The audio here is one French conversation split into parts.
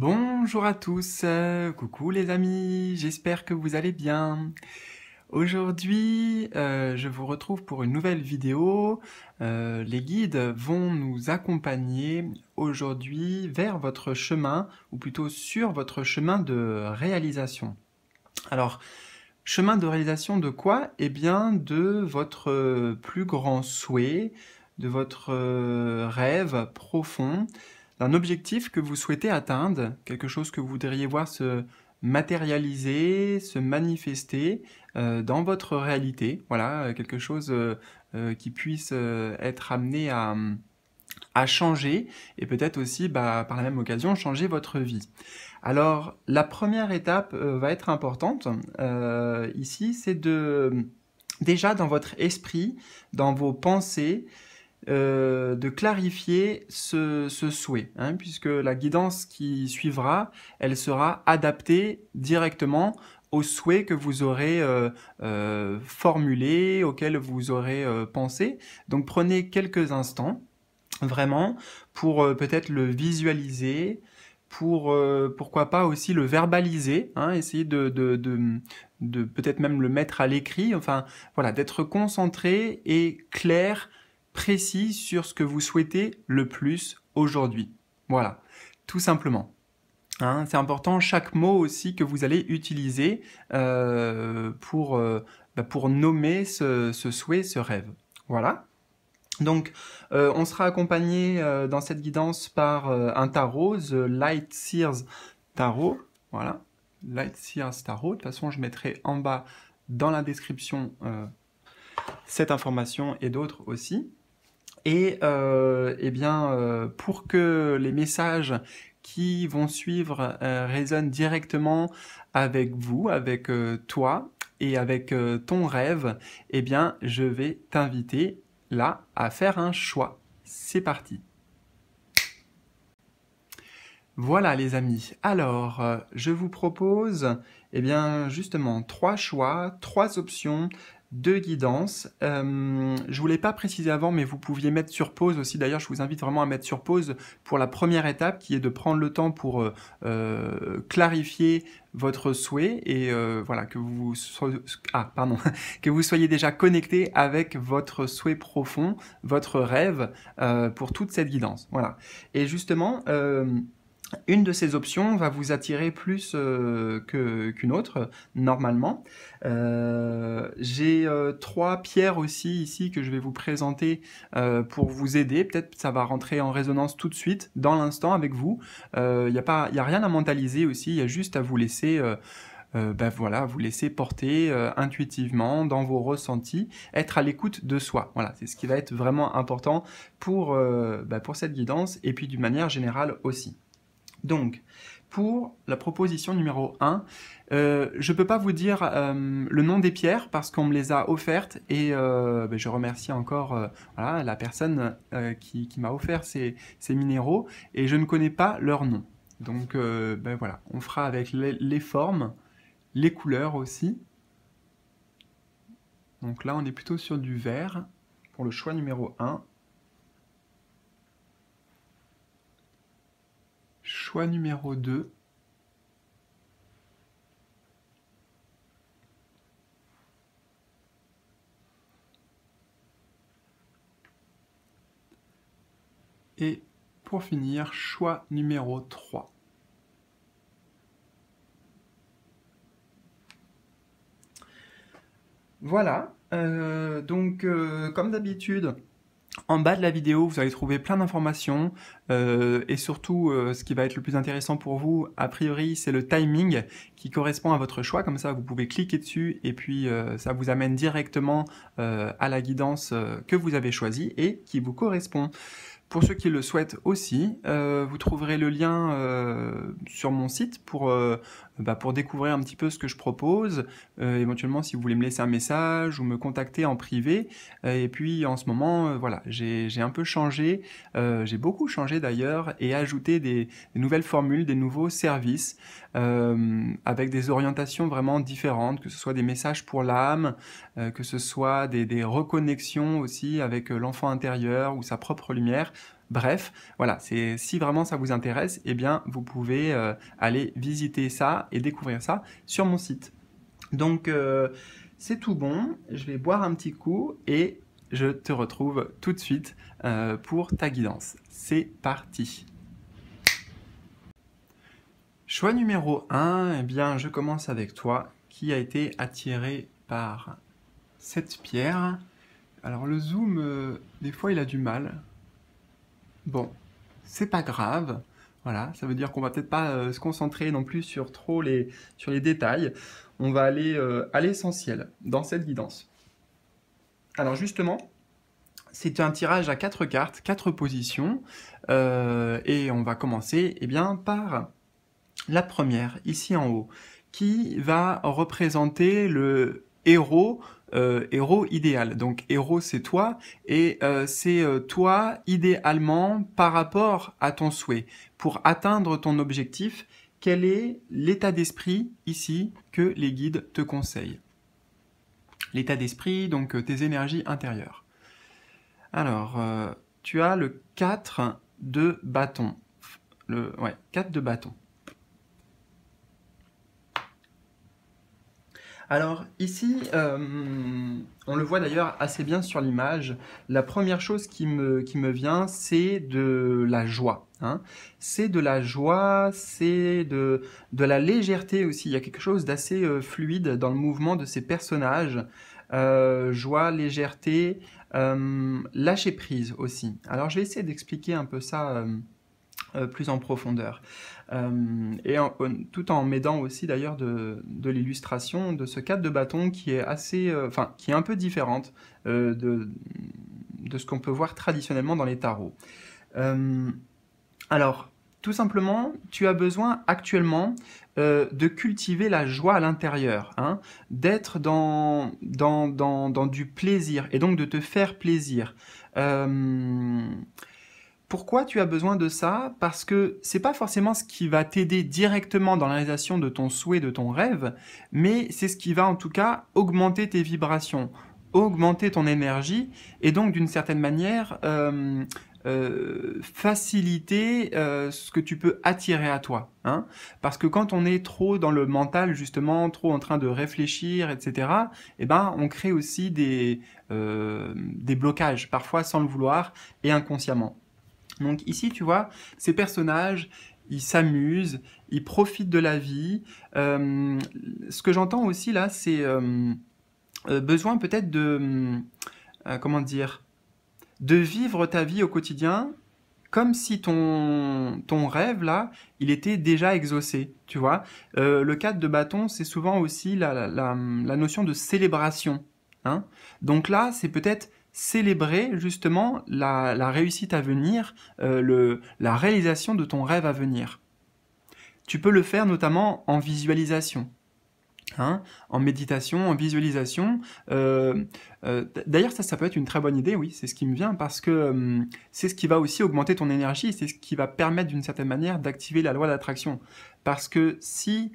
Bonjour à tous, coucou les amis, j'espère que vous allez bien. Aujourd'hui, euh, je vous retrouve pour une nouvelle vidéo. Euh, les guides vont nous accompagner aujourd'hui vers votre chemin, ou plutôt sur votre chemin de réalisation. Alors, chemin de réalisation de quoi Eh bien, de votre plus grand souhait, de votre euh, rêve profond, un objectif que vous souhaitez atteindre, quelque chose que vous voudriez voir se matérialiser, se manifester euh, dans votre réalité, voilà, euh, quelque chose euh, qui puisse être amené à, changer et peut-être aussi bah, par la même occasion changer votre vie. Alors la première étape va être importante ici, c'est de déjà dans votre esprit, dans vos pensées, euh, de clarifier ce, ce souhait, hein, puisque la guidance qui suivra, elle sera adaptée directement au souhait que vous aurez euh, euh, formulé auquel vous aurez pensé. Donc prenez quelques instants, vraiment, pour peut-être le visualiser, pour pourquoi pas aussi le verbaliser, hein, essayer de, de, de, de peut-être même le mettre à l'écrit, enfin voilà, d'être concentré et clair précis sur ce que vous souhaitez le plus aujourd'hui. Voilà, tout simplement. Hein, c'est important chaque mot aussi que vous allez utiliser euh, euh, bah, pour, nommer ce, souhait, ce rêve. Voilà. Donc, euh, on sera accompagné dans cette guidance par un tarot, The Light Sears Tarot. Voilà, Light Sears Tarot. De toute façon, je mettrai en bas dans la description cette information et d'autres aussi. Et euh, eh bien, euh, pour que les messages qui vont suivre euh, résonnent directement avec vous, avec toi et avec ton rêve, eh bien, je vais t'inviter là à faire un choix. C'est parti. Voilà les amis, alors je vous propose eh bien justement trois choix, trois options de guidance. ne euh, je voulais pas préciser avant, mais vous pouviez mettre sur pause aussi. D'ailleurs, je vous invite vraiment à mettre sur pause pour la première étape, qui est de prendre le temps pour euh, euh, clarifier votre souhait et voilà que vous ah, pardon que vous soyez déjà connecté avec votre souhait profond, votre rêve pour toute cette guidance. Voilà. Et justement une de ces options va vous attirer plus euh, qu'une autre, normalement. Euh, j'ai euh, trois pierres aussi ici que je vais vous présenter pour vous aider. Peut-être ça va rentrer en résonance tout de suite, dans l'instant, avec vous. Il n'y a, rien à mentaliser aussi, il y a juste à vous laisser... Ben vous laisser porter intuitivement dans vos ressentis, être à l'écoute de soi. Voilà, c'est ce qui va être vraiment important pour ben cette guidance et puis d'une manière générale aussi. Donc, pour la proposition numéro 1, euh, je ne peux pas vous dire euh, le nom des pierres parce qu'on me les a offertes et euh, ben, je remercie encore la personne qui, m'a offert ces, minéraux et je ne connais pas leur nom. Donc ben voilà, on fera avec les, formes, les couleurs aussi. Donc là, on est plutôt sur du vert pour le choix numéro 1. Choix numéro 2. Et pour finir, choix numéro 3. Voilà, euh, donc euh, comme d'habitude, en bas de la vidéo, vous allez trouver plein d'informations euh, et surtout, euh, ce qui va être le plus intéressant pour vous, a priori, c'est le timing qui correspond à votre choix. Comme ça, vous pouvez cliquer dessus et puis euh, ça vous amène directement à la guidance que vous avez choisie et qui vous correspond. Pour ceux qui le souhaitent aussi, vous trouverez le lien sur mon site pour bah, pour découvrir un petit peu ce que je propose, euh, éventuellement si vous voulez me laisser un message ou me contacter en privé. Euh, et puis en ce moment, euh, voilà, j'ai un peu changé, j'ai beaucoup changé d'ailleurs et ajouté des, nouvelles formules, des nouveaux services avec des orientations vraiment différentes, que ce soit des messages pour l'âme, que ce soit des, des reconnexions aussi avec l'enfant intérieur ou sa propre lumière. Bref, voilà, si vraiment ça vous intéresse, eh bien vous pouvez euh, aller visiter ça et découvrir ça sur mon site. Donc euh, c'est tout bon, je vais boire un petit coup et je te retrouve tout de suite euh, pour ta guidance. C'est parti. Choix numéro 1, eh bien je commence avec toi qui a été attiré par cette pierre. Alors le zoom, des fois il a du mal. Bon, c'est pas grave. Voilà, ça veut dire qu'on va peut-être pas euh, se concentrer non plus sur trop les, sur les détails. On va aller euh, à l'essentiel dans cette guidance. Alors justement, c'est un tirage à quatre cartes, quatre positions, euh, et on va commencer eh bien, par la première, ici en haut, qui va représenter le héros euh, héros idéal. Donc héros c'est toi et euh, c'est euh, toi idéalement par rapport à ton souhait. Pour atteindre ton objectif, quel est l'état d'esprit ici que les guides te conseillent L'état d'esprit, donc tes énergies intérieures. Alors, tu as le 4 de bâton. Le, ouais, 4 de bâton. Alors ici, euh, on le voit d'ailleurs assez bien sur l'image, la première chose qui me, qui me vient, c'est de la joie. Hein. C'est de la joie, c'est de, de la légèreté aussi. Il y a quelque chose d'assez euh, fluide dans le mouvement de ces personnages. Euh, joie, légèreté, lâcher prise aussi. Alors je vais essayer d'expliquer un peu ça. Euh, plus en profondeur. Euh, et tout en m'aidant aussi d'ailleurs de, l'illustration de ce cadre de bâton qui est assez, euh, qui est un peu différente de, ce qu'on peut voir traditionnellement dans les tarots. alors, tout simplement, tu as besoin actuellement de cultiver la joie à l'intérieur, hein, d'être dans, dans, dans, du plaisir et donc de te faire plaisir. Pourquoi tu as besoin de ça Parce que c'est pas forcément ce qui va t'aider directement dans la réalisation de ton souhait, de ton rêve, mais c'est ce qui va en tout cas augmenter tes vibrations, augmenter ton énergie et donc d'une certaine manière euh, euh, faciliter euh, ce que tu peux attirer à toi. Hein. Parce que quand on est trop dans le mental, justement, trop en train de réfléchir, etc., eh ben, on crée aussi des, des blocages, parfois sans le vouloir et inconsciemment. Donc ici, tu vois, ces personnages, ils s'amusent, ils profitent de la vie. Euh, ce que j'entends aussi là, c'est euh, euh, besoin peut-être de... comment dire De vivre ta vie au quotidien comme si ton, rêve, là, il était déjà exaucé, tu vois. le cadre de bâton, c'est souvent aussi la, la, notion de célébration. Hein Donc là, c'est peut-être célébrer justement la, réussite à venir, euh, le, la réalisation de ton rêve à venir. Tu peux le faire notamment en visualisation. Hein, en méditation, en visualisation. Euh, euh, d'ailleurs, ça, ça peut être une très bonne idée, oui, c'est ce qui me vient, parce que hum, c'est ce qui va aussi augmenter ton énergie, c'est ce qui va permettre d'une certaine manière d'activer la loi d'attraction. Parce que si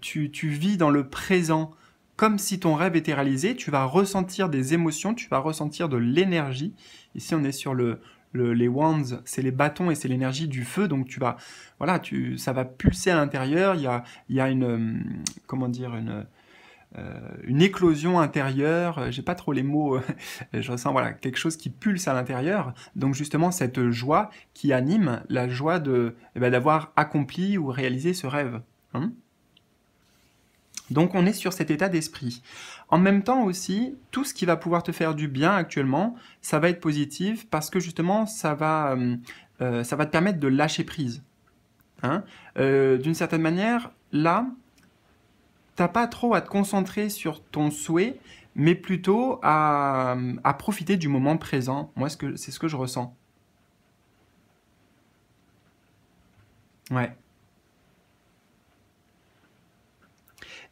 tu, tu, vis dans le présent, comme si ton rêve était réalisé, tu vas ressentir des émotions, tu vas ressentir de l'énergie. Ici, on est sur les wands, c'est les bâtons et c'est l'énergie du feu. Donc tu vas, voilà, tu, ça va pulser à l'intérieur. Il y a, il y une, hum, comment dire, une, euh, éclosion intérieure. Euh, j'ai pas trop les mots. Euh, je ressens, voilà, quelque chose qui pulse à l'intérieur. Donc justement cette joie qui anime, la joie de, eh ben, d'avoir accompli ou réalisé ce rêve. Hein donc on est sur cet état d'esprit. En même temps aussi, tout ce qui va pouvoir te faire du bien actuellement, ça va être positif parce que justement, ça va, euh, euh, ça va te permettre de lâcher prise. Hein euh, D'une certaine manière, là, t'as pas trop à te concentrer sur ton souhait, mais plutôt à, à profiter du moment présent. Moi, c'est ce que je ressens. Ouais.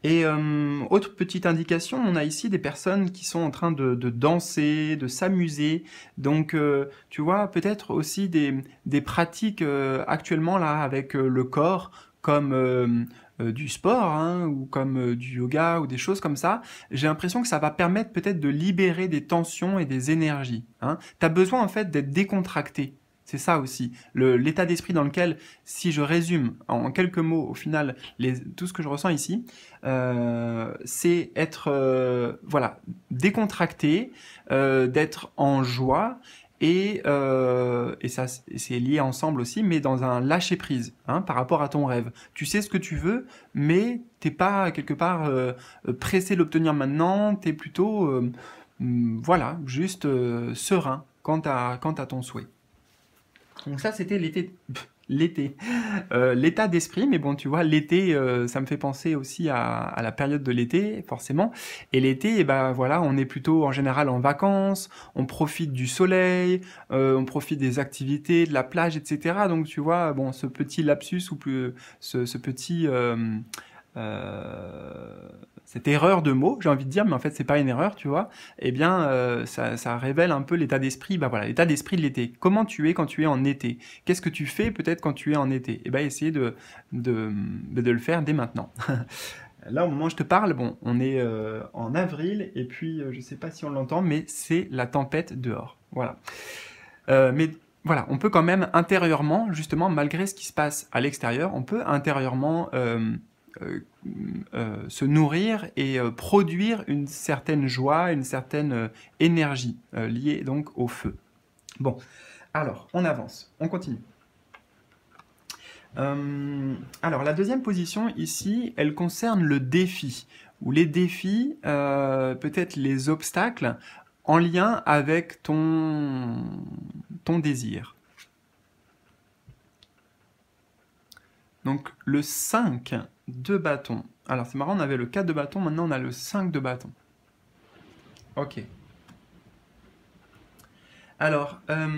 Et euh, autre petite indication, on a ici des personnes qui sont en train de, danser, de s'amuser. Donc, euh, tu vois, peut-être aussi des, des pratiques euh, actuellement là avec le corps, comme du sport hein, ou comme du yoga ou des choses comme ça, j'ai l'impression que ça va permettre peut-être de libérer des tensions et des énergies. Hein. Tu as besoin en fait d'être décontracté. C'est ça aussi, l'état d'esprit dans lequel, si je résume en quelques mots au final tout ce que je ressens ici, euh, c'est être euh, voilà décontracté, euh, d'être en joie et, ça c'est lié ensemble aussi, mais dans un lâcher prise hein, par rapport à ton rêve. Tu sais ce que tu veux, mais t'es pas quelque part pressé pressé l'obtenir maintenant. tu es plutôt voilà juste serein à quant à ton souhait. Donc ça, c'était l'été. L'été. Euh, l'état d'esprit, mais bon, tu vois, l'été, euh, ça me fait penser aussi à, la période de l'été, forcément. Et l'été, eh ben voilà, on est plutôt en général en vacances, on profite du soleil, euh, on profite des activités, de la plage, etc. Donc tu vois, bon, ce petit lapsus ou plus, ce, petit cette erreur de mots, j'ai envie de dire, mais en fait c'est pas une erreur, tu vois, eh bien euh, ça, révèle un peu l'état d'esprit, bah voilà, l'état d'esprit de l'été. Comment tu es quand tu es en été Qu'est-ce que tu fais peut-être quand tu es en été Eh bien essayez de, de, de, le faire dès maintenant. Là, au moment où je te parle, bon, on est euh, en avril, et puis je euh, je sais pas si on l'entend, mais c'est la tempête dehors. Voilà. mais voilà, on peut quand même intérieurement, justement, malgré ce qui se passe à l'extérieur, on peut intérieurement euh, euh, se nourrir et euh, produire une certaine joie, une certaine énergie liée donc au feu. Bon, alors on avance, on continue. alors la deuxième position ici, elle concerne le défi, ou les défis, peut-être les obstacles, en lien avec ton, ton désir. Donc le 5 deux bâtons. Alors c'est marrant, on avait le 4 de bâton, maintenant on a le 5 de bâton. Ok. Alors, euh,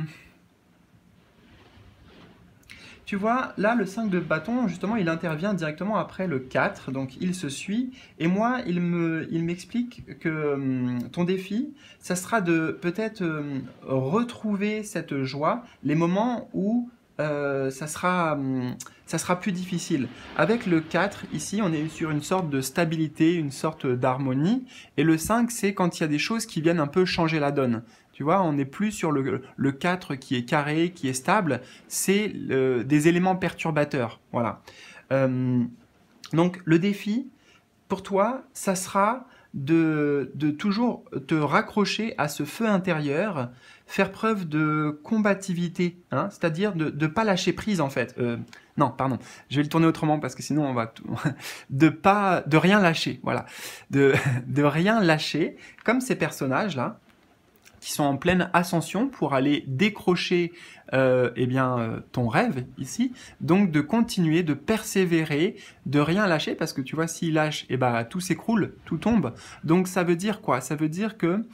tu vois, là le 5 de bâton, justement, il intervient directement après le 4, donc il se suit. Et moi, il m'explique me, il que hum, ton défi, ça sera de peut-être hum, retrouver cette joie, les moments où euh, ça, sera, hum, ça sera plus difficile. Avec le 4, ici, on est sur une sorte de stabilité, une sorte d'harmonie. Et le 5, c'est quand il y a des choses qui viennent un peu changer la donne. Tu vois, on n'est plus sur le, 4 qui est carré, qui est stable. C'est des éléments perturbateurs. Voilà. Hum, donc, le défi, pour toi, ça sera de, toujours te raccrocher à ce feu intérieur, faire preuve de combativité, hein, c'est-à-dire de ne pas lâcher prise en fait. Euh, non, pardon, je vais le tourner autrement parce que sinon on va tout... de pas de rien lâcher, voilà, de de rien lâcher comme ces personnages là qui sont en pleine ascension pour aller décrocher euh, eh bien euh, ton rêve ici. Donc de continuer, de persévérer, de rien lâcher parce que tu vois s'il lâche, et eh ben tout s'écroule, tout tombe. Donc ça veut dire quoi Ça veut dire que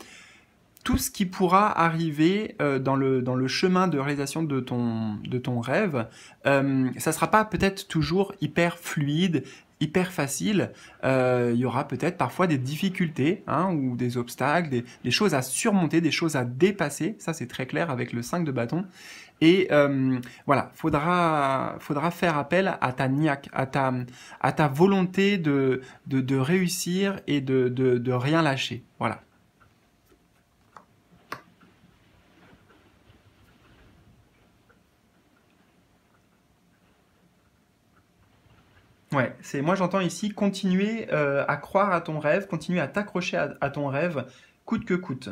tout ce qui pourra arriver euh, dans, le, dans le chemin de réalisation de ton, de ton rêve, ça sera pas peut-être toujours hyper fluide, hyper facile, euh, il y aura peut-être parfois des difficultés hein, ou des obstacles, des, choses à surmonter, des choses à dépasser. Ça, c'est très clair avec le 5 de bâton. Et euh, voilà, faudra, faudra faire appel à ta niaque, à ta, à ta volonté de, de, réussir et de, de rien lâcher. Voilà. Ouais, c'est moi j'entends ici continuer euh, à croire à ton rêve, continuer à t'accrocher à, ton rêve, coûte que coûte.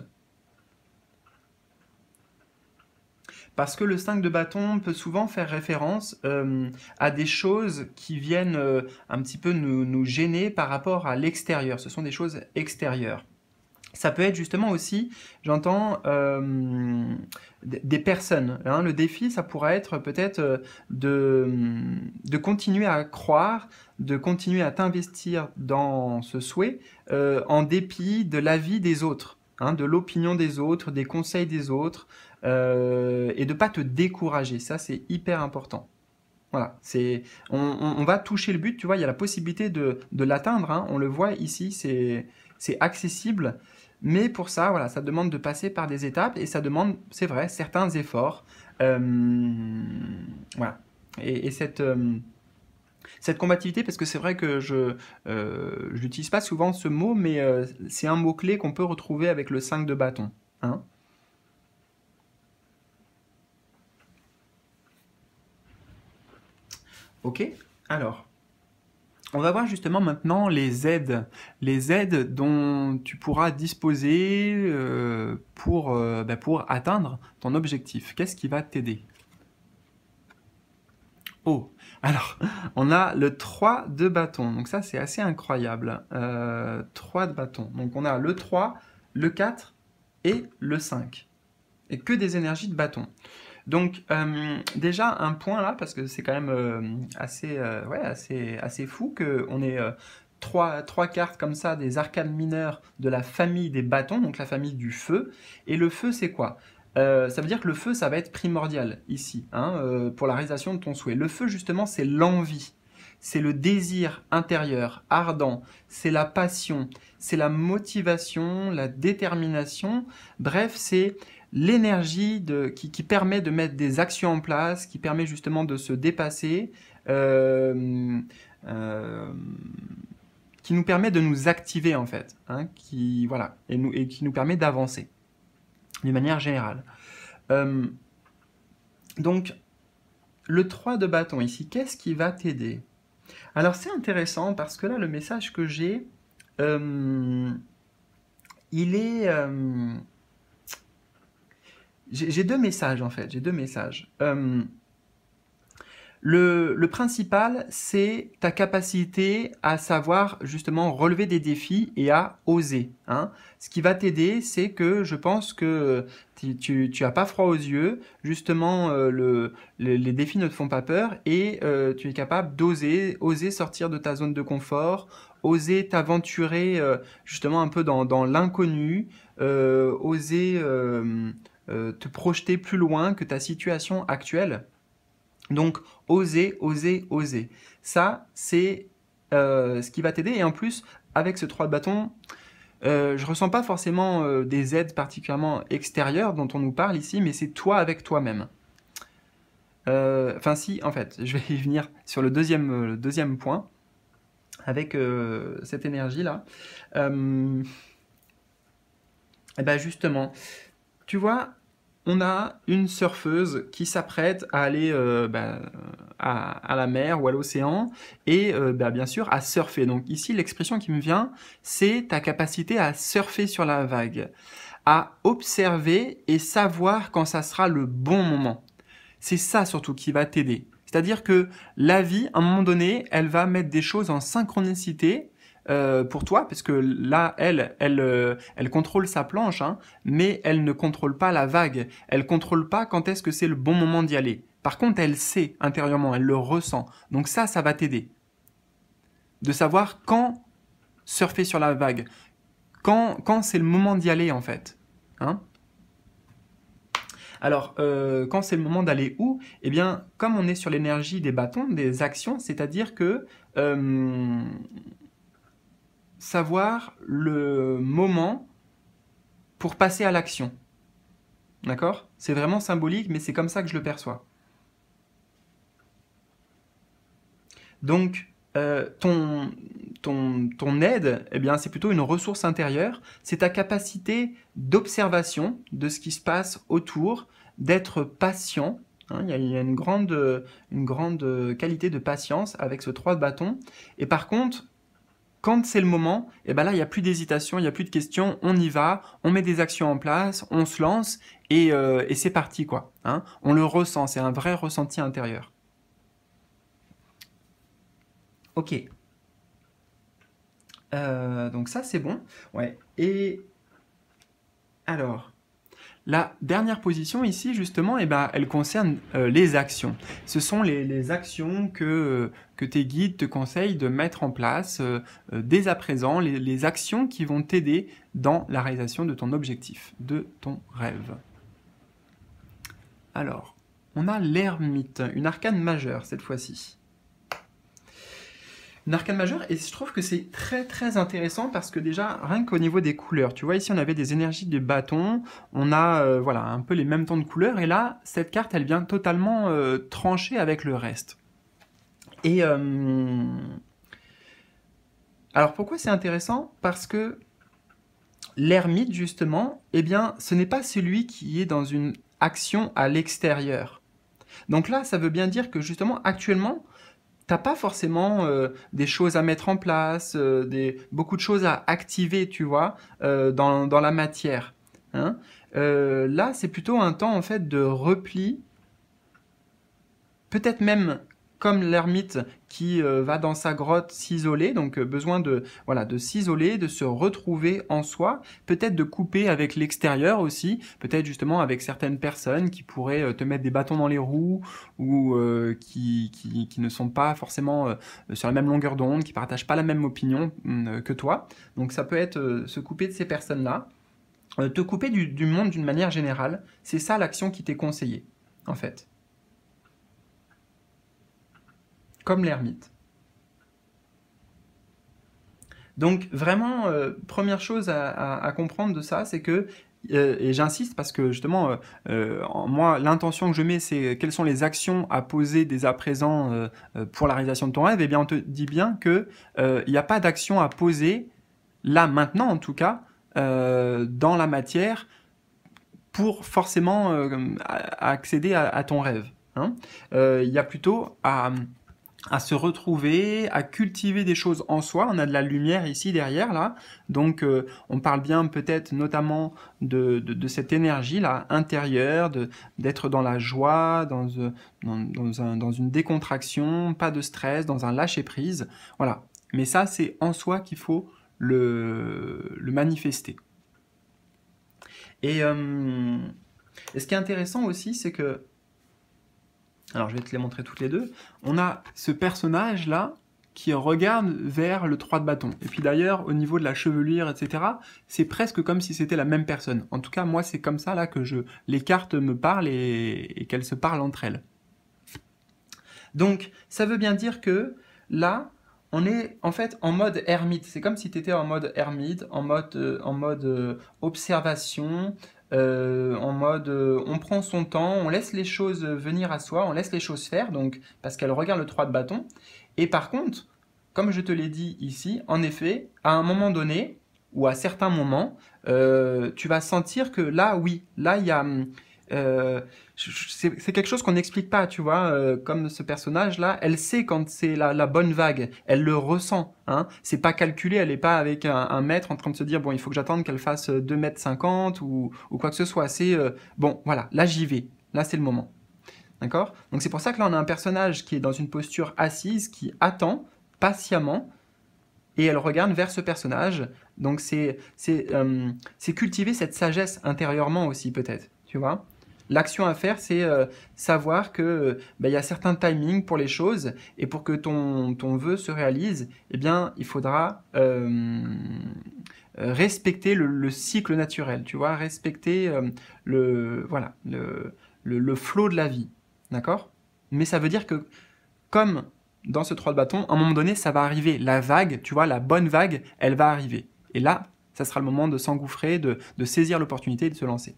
Parce que le 5 de bâton peut souvent faire référence euh, à des choses qui viennent euh, un petit peu nous gêner par rapport à l'extérieur. Ce sont des choses extérieures. Ça peut être justement aussi, j'entends, euh, des personnes. Hein. Le défi, ça pourrait être peut-être euh, de, de continuer à croire, de continuer à t'investir dans ce souhait, euh, en dépit de l'avis des autres, hein, de l'opinion des autres, des conseils des autres, et de ne pas te décourager. Ça, c'est hyper important. Voilà, c'est on, va toucher le but, tu vois, il y a la possibilité de, de l'atteindre, hein. on le voit ici, c'est accessible, mais pour ça, voilà, ça demande de passer par des étapes et ça demande, c'est vrai, certains efforts. Euh, voilà. Et, euh, cette, combativité, parce que c'est vrai que je n'utilise euh, pas souvent ce mot, mais c'est un mot-clé qu'on peut retrouver avec le 5 de bâton. Hein ok, alors, on va voir justement maintenant les aides, les aides dont tu pourras disposer euh, pour, euh, bah, pour atteindre ton objectif. Qu'est-ce qui va t'aider Oh, alors, on a le 3 de bâton. Donc ça, c'est assez incroyable. 3 euh, de bâton. Donc on a le 3, le 4 et le 5. Et que des énergies de bâton. Donc euh, déjà un point là, parce que c'est quand même euh, assez, euh, ouais, assez, assez fou qu'on ait trois, trois cartes comme ça des arcades mineures de la famille des bâtons, donc la famille du feu. Et le feu c'est quoi ça veut dire que le feu, ça va être primordial ici, hein, pour la réalisation de ton souhait. Le feu, justement, c'est l'envie, c'est le désir intérieur, ardent, c'est la passion, c'est la motivation, la détermination, bref, c'est l'énergie qui, qui, permet de mettre des actions en place, qui permet justement de se dépasser, euh, euh, qui nous permet de nous activer en fait, hein, qui, voilà, et, nous, qui nous permet d'avancer d'une manière générale. Euh, donc, le 3 de bâton ici, qu'est-ce qui va t'aider Alors, c'est intéressant parce que là, le message que j'ai, il est j'ai deux messages en fait, j'ai deux messages. Euh, le, principal, c'est ta capacité à savoir justement relever des défis et à oser. Hein. Ce qui va t'aider, c'est que je pense que tu, n'as pas froid aux yeux, justement euh, les défis ne te font pas peur et euh, tu es capable d'oser, oser sortir de ta zone de confort, oser t'aventurer justement un peu dans l'inconnu, oser euh, te projeter plus loin que ta situation actuelle. Donc, oser, oser, oser. Ça, c'est euh, ce qui va t'aider. Et en plus, avec ce 3 de bâton, euh, je ressens pas forcément euh, des aides particulièrement extérieures dont on nous parle ici, mais c'est toi avec toi-même. Enfin, si, en fait, je vais y venir sur le deuxième, deuxième point avec cette énergie-là. et eh bien, justement, tu vois, on a une surfeuse qui s'apprête à aller euh, bah, à, la mer ou à l'océan et euh, bah, bien sûr à surfer. Donc ici, l'expression qui me vient, c'est ta capacité à surfer sur la vague, à observer et savoir quand ça sera le bon moment. C'est ça surtout qui va t'aider. C'est-à-dire que la vie, à un moment donné, elle va mettre des choses en synchronicité euh, pour toi, parce que là, elle, elle, euh, elle contrôle sa planche, hein, mais elle ne contrôle pas la vague. Elle contrôle pas quand est-ce que c'est le bon moment d'y aller. Par contre, elle sait intérieurement, elle le ressent. Donc ça, ça va t'aider. De savoir quand surfer sur la vague, quand, quand c'est le moment d'y aller en fait. Hein. alors, euh, quand c'est le moment d'aller où Eh bien, comme on est sur l'énergie des bâtons, des actions, c'est-à-dire que savoir le moment pour passer à l'action. D'accord C'est vraiment symbolique, mais c'est comme ça que je le perçois. Donc, euh, ton, ton, ton, aide, eh bien, c'est plutôt une ressource intérieure. C'est ta capacité d'observation de ce qui se passe autour, d'être patient. Hein, il, y a, une, grande, une grande qualité de patience avec ce trois de Et par contre, quand c'est le moment, et eh ben là, il n'y a plus d'hésitation, il n'y a plus de questions, on y va, on met des actions en place, on se lance et, euh, c'est parti, quoi. Hein. on le ressent, c'est un vrai ressenti intérieur. Ok. Euh, donc ça, c'est bon. Ouais. Et alors, la dernière position ici, justement, eh ben, elle concerne euh, les actions. Ce sont les, actions euh, que, tes guides te conseillent de mettre en place euh, dès à présent, les actions qui vont t'aider dans la réalisation de ton objectif, de ton rêve. Alors, on a l'ermite, une arcane majeure cette fois-ci. Narcane majeur, et je trouve que c'est très très intéressant parce que déjà rien qu'au niveau des couleurs, tu vois ici on avait des énergies de bâton, on a euh, voilà un peu les mêmes tons de couleurs et là cette carte elle vient totalement tranchée euh, trancher avec le reste. Et euh, alors pourquoi c'est intéressant Parce que l'ermite justement, eh bien ce n'est pas celui qui est dans une action à l'extérieur. Donc là, ça veut bien dire que justement, actuellement, t'as pas forcément euh, des choses à mettre en place, euh, des, beaucoup de choses à activer, tu vois, euh, dans, la matière. Hein. là, c'est plutôt un temps en fait de repli, peut-être même comme l'ermite qui euh, va dans sa grotte s'isoler, donc euh, besoin de voilà de s'isoler, de se retrouver en soi, peut-être de couper avec l'extérieur aussi, peut-être justement avec certaines personnes qui pourraient euh, te mettre des bâtons dans les roues ou qui, qui, ne sont pas forcément sur la même longueur d'onde, qui ne partagent pas la même opinion mm, que toi. Donc ça peut être se couper de ces personnes-là, te couper du monde d'une manière générale. C'est ça l'action qui t'est conseillée en fait. comme l'ermite. Donc vraiment, euh, première chose à, comprendre de ça, c'est que, euh, et j'insiste parce que justement, euh, moi, l'intention que je mets, c'est quelles sont les actions à poser dès à présent pour la réalisation de ton rêve, et eh bien on te dit bien qu'il n'y a pas d'action à poser, là maintenant en tout cas, dans la matière, pour forcément accéder à, ton rêve. Il hein. y a plutôt à à se retrouver, à cultiver des choses en soi. On a de la lumière ici derrière, là. Donc euh, on parle bien peut-être notamment de, cette énergie là intérieure, d'être dans la joie, euh, dans, une décontraction, pas de stress, dans un lâcher-prise. Voilà. Mais ça, c'est en soi qu'il faut le, manifester. Euh, et ce qui est intéressant aussi, c'est que alors je vais te les montrer toutes les deux. On a ce personnage là qui regarde vers le 3 de bâton. Et puis d'ailleurs, au niveau de la chevelure, etc., c'est presque comme si c'était la même personne. En tout cas, moi, c'est comme ça là que je les cartes me parlent et, qu'elles se parlent entre elles. Donc, ça veut bien dire que là, on est en fait en mode ermite. C'est comme si tu étais en mode ermite, en mode, euh, en mode euh, observation, euh, en mode euh, on prend son temps, on laisse les choses venir à soi, on laisse les choses faire, donc parce qu'elle regarde le 3 de bâton. Et par contre, comme je te l'ai dit ici, en effet, à un moment donné, ou à certains moments, euh, tu vas sentir que là, oui, là, il y a, hum, euh, c'est quelque chose qu'on n'explique pas, tu vois, euh, comme ce personnage-là, elle sait quand c'est la, bonne vague, elle le ressent, hein, c'est pas calculé, elle est pas avec un, un, maître en train de se dire, bon, il faut que j'attende qu'elle fasse 2 euh, mètres 50 ou, quoi que ce soit, c'est, bon, voilà, là j'y vais, là c'est le moment, d'accord Donc c'est pour ça que là on a un personnage qui est dans une posture assise, qui attend patiemment, et elle regarde vers ce personnage, donc c'est cultiver cette sagesse intérieurement aussi peut-être, tu vois L'action à faire, c'est euh, savoir que euh, bah, il y a certains timings pour les choses et pour que ton, ton vœu se réalise, eh bien, il faudra euh, respecter le, cycle naturel, tu vois, respecter le voilà le, flot de la vie, d'accord Mais ça veut dire que comme dans ce 3 de bâton, à un moment donné, ça va arriver. La vague, tu vois, la bonne vague, elle va arriver. Et là, ça sera le moment de s'engouffrer, de, de saisir l'opportunité et de se lancer.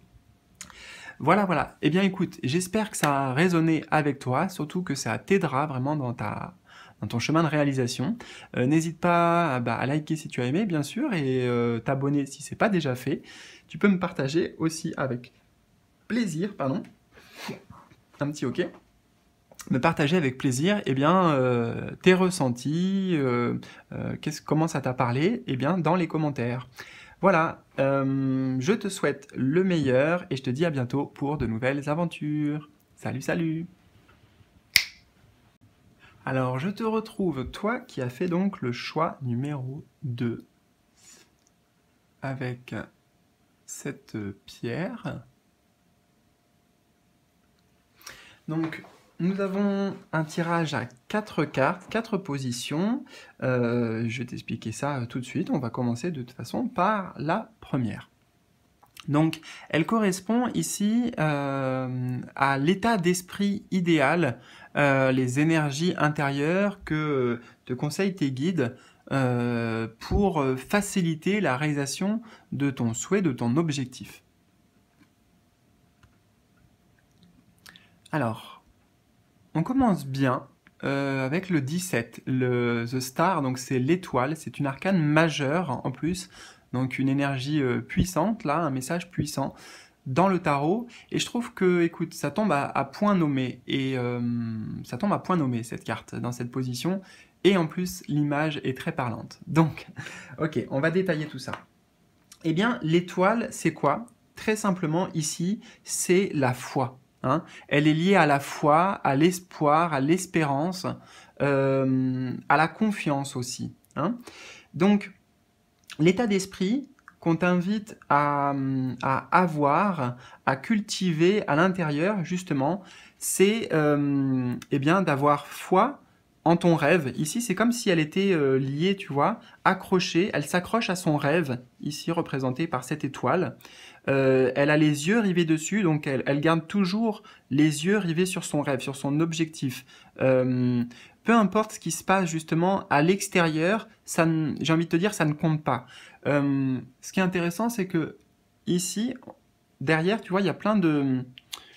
Voilà, voilà. Eh bien, écoute, j'espère que ça a résonné avec toi, surtout que ça t'aidera vraiment dans ta dans ton chemin de réalisation. Euh, n'hésite pas ah bah, à, liker si tu as aimé, bien sûr, et euh, t'abonner si ce n'est pas déjà fait. Tu peux me partager aussi avec plaisir, pardon, un petit OK, me partager avec plaisir eh bien, euh, tes ressentis, comment ça t'a parlé eh bien, dans les commentaires. Voilà, euh, je te souhaite le meilleur et je te dis à bientôt pour de nouvelles aventures. Salut, salut Alors, je te retrouve, toi qui as fait donc le choix numéro 2 avec cette pierre. Donc, nous avons un tirage à quatre cartes, quatre positions. Euh, je vais t'expliquer ça euh, tout de suite. On va commencer de toute façon par la première. Donc, elle correspond ici euh, à l'état d'esprit idéal, les énergies intérieures que te conseillent tes guides pour faciliter la réalisation de ton souhait, de ton objectif. Alors, on commence bien euh, avec le 17, le The Star, donc c'est l'étoile, c'est une arcane majeure en plus, donc une énergie euh, puissante là, un message puissant dans le tarot, et je trouve que, écoute, ça tombe à, point nommé, et euh, ça tombe à point nommé cette carte, dans cette position, et en plus l'image est très parlante. Donc, ok, on va détailler tout ça. Eh bien, l'étoile, c'est quoi Très simplement ici, c'est la foi. Hein. Elle est liée à la foi, à l'espoir, à l'espérance, euh, à la confiance aussi. Hein. Donc, l'état d'esprit qu'on t'invite à, avoir, à cultiver à l'intérieur, justement, c'est euh, eh bien d'avoir foi en ton rêve. Ici, c'est comme si elle était euh, liée, tu vois, accrochée. Elle s'accroche à son rêve, ici représenté par cette étoile. Euh, elle a les yeux rivés dessus, donc elle, garde toujours les yeux rivés sur son rêve, sur son objectif. Euh, peu importe ce qui se passe justement à l'extérieur, ça, j'ai envie de te dire, ça ne compte pas. Euh, ce qui est intéressant, c'est que ici, derrière, tu vois, il y a plein de,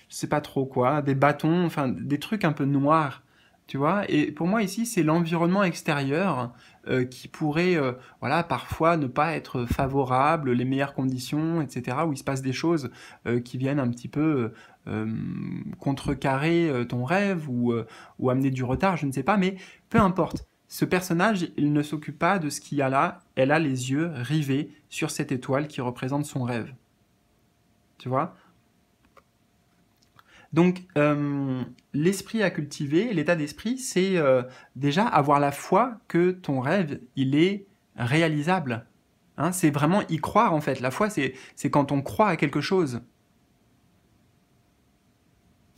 je sais pas trop quoi, des bâtons, enfin des trucs un peu noirs, tu vois. Et pour moi ici, c'est l'environnement extérieur euh, qui pourrait, euh, voilà, parfois ne pas être favorable, les meilleures conditions, etc., où il se passe des choses euh, qui viennent un petit peu contrecarrer ton rêve ou amener du retard, je ne sais pas, mais peu importe. Ce personnage, il ne s'occupe pas de ce qu'il y a là, elle a les yeux rivés sur cette étoile qui représente son rêve. Tu vois donc euh, l'esprit à cultiver, l'état d'esprit, c'est euh, déjà avoir la foi que ton rêve, il est réalisable. Hein, c'est vraiment y croire en fait. La foi, c'est quand on croit à quelque chose.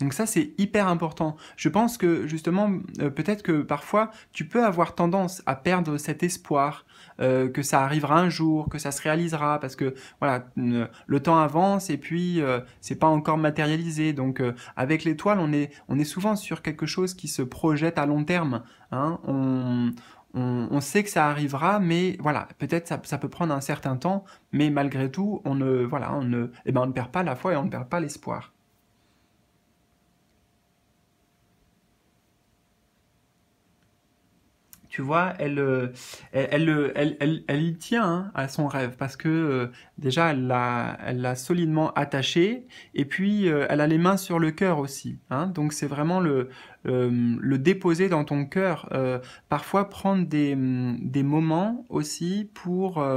Donc ça, c'est hyper important. Je pense que justement, euh, peut-être que parfois, tu peux avoir tendance à perdre cet espoir euh, que ça arrivera un jour, que ça se réalisera, parce que voilà, euh, le temps avance et puis c'est pas encore matérialisé. Donc avec l'étoile, on est, on est souvent sur quelque chose qui se projette à long terme. Hein. On, on, sait que ça arrivera, mais voilà, peut-être ça, ça, peut prendre un certain temps, mais malgré tout, on ne, voilà, on ne, eh ben on ne perd pas la foi et on ne perd pas l'espoir. tu vois, elle, euh, euh, elle, elle, elle, y tient hein, à son rêve parce que euh, déjà, elle l'a, solidement attaché et puis elle a les mains sur le cœur aussi. Hein. Donc c'est vraiment le, le déposer dans ton cœur. parfois, prendre des, mm, des moments aussi pour, et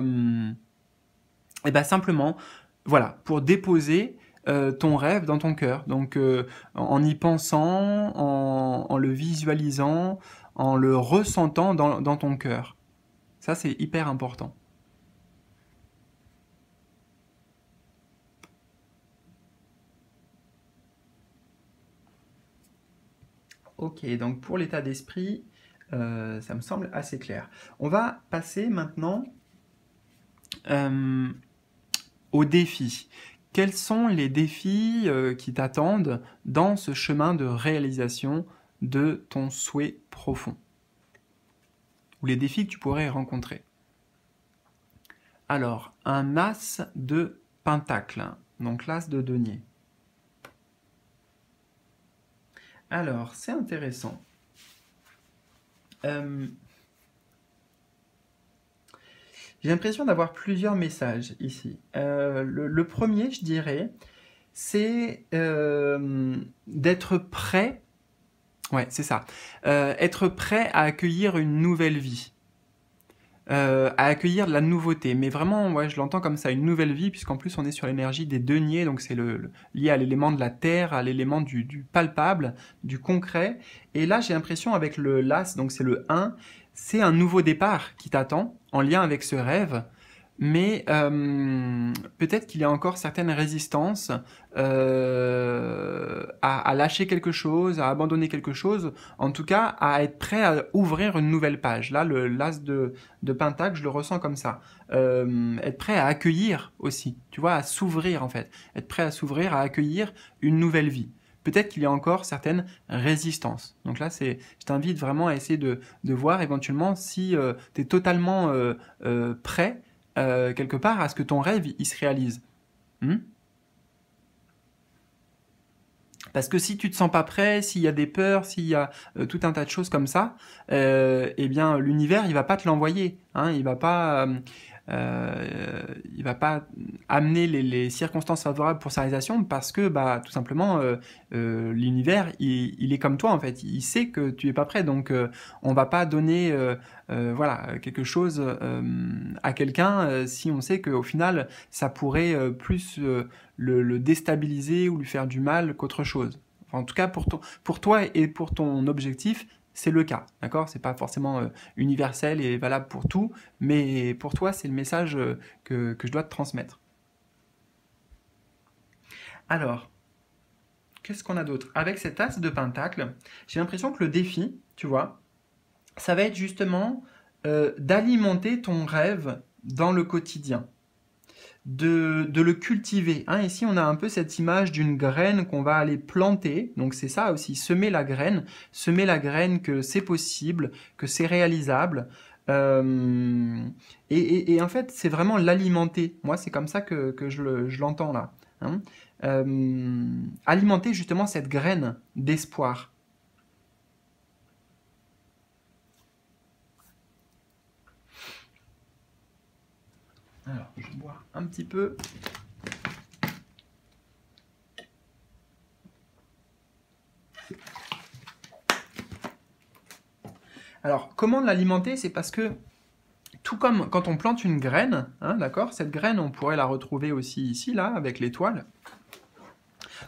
eh ben simplement, voilà, pour déposer ton rêve dans ton cœur. Donc en y pensant, en, en le visualisant, en le ressentant dans, ton cœur. Ça, c'est hyper important. Ok, donc pour l'état d'esprit, euh, ça me semble assez clair. On va passer maintenant euh, aux défis. Quels sont les défis euh, qui t'attendent dans ce chemin de réalisation de ton souhait profond, ou les défis que tu pourrais rencontrer. Alors, un as de pentacle, donc l'as de denier. Alors, c'est intéressant. Euh, j'ai l'impression d'avoir plusieurs messages ici. Euh, le, premier, je dirais, c'est euh, d'être prêt Ouais, c'est ça. Euh, être prêt à accueillir une nouvelle vie. Euh, à accueillir de la nouveauté. Mais vraiment, je l'entends comme ça, une nouvelle vie, puisqu'en plus on est sur l'énergie des deniers, donc c'est le, lié à l'élément de la terre, à l'élément du, du, palpable, du concret. Et là, j'ai l'impression avec le las, donc c'est le 1, c'est un nouveau départ qui t'attend en lien avec ce rêve mais euh, peut-être qu'il y a encore certaines résistances euh, à, lâcher quelque chose, à abandonner quelque chose, en tout cas à être prêt à ouvrir une nouvelle page. Là, le l'as de, de Pentacle, je le ressens comme ça. Euh, être prêt à accueillir aussi, tu vois, à s'ouvrir en fait. Être prêt à s'ouvrir, à accueillir une nouvelle vie peut-être qu'il y a encore certaines résistances. Donc là, c'est, je t'invite vraiment à essayer de, de voir éventuellement si tu es totalement euh, prêt euh, quelque part à ce que ton rêve il se réalise. Hmm? parce que si tu te sens pas prêt, s'il y a des peurs, s'il y a euh, tout un tas de choses comme ça, euh, eh bien l'univers il va pas te l'envoyer. Hein, il va pas euh, il va pas amener les, circonstances favorables pour sa réalisation parce que bah tout simplement euh, euh, l'univers il, est comme toi en fait il sait que tu es pas prêt donc euh, on va pas donner voilà quelque chose à quelqu'un si on sait qu'au final ça pourrait plus le, déstabiliser ou lui faire du mal qu'autre chose en tout cas, pour toi et pour ton objectif, c'est le cas, d'accord C'est pas forcément euh, universel et valable pour tout, mais pour toi, c'est le message euh, que, je dois te transmettre. Alors, qu'est-ce qu'on a d'autre Avec cette as de pentacle, j'ai l'impression que le défi, tu vois, ça va être justement euh, d'alimenter ton rêve dans le quotidien de, le cultiver. Hein. Ici, on a un peu cette image d'une graine qu'on va aller planter. Donc c'est ça aussi, semer la graine, semer la graine que c'est possible, que c'est réalisable. Euh, et, en fait, c'est vraiment l'alimenter. Moi, c'est comme ça que, je l'entends là. Hein. Euh, alimenter justement cette graine d'espoir. Alors, je bois un petit peu. Alors, comment l'alimenter C'est parce que, tout comme quand on plante une graine, hein, d'accord Cette graine, on pourrait la retrouver aussi ici, là, avec l'étoile.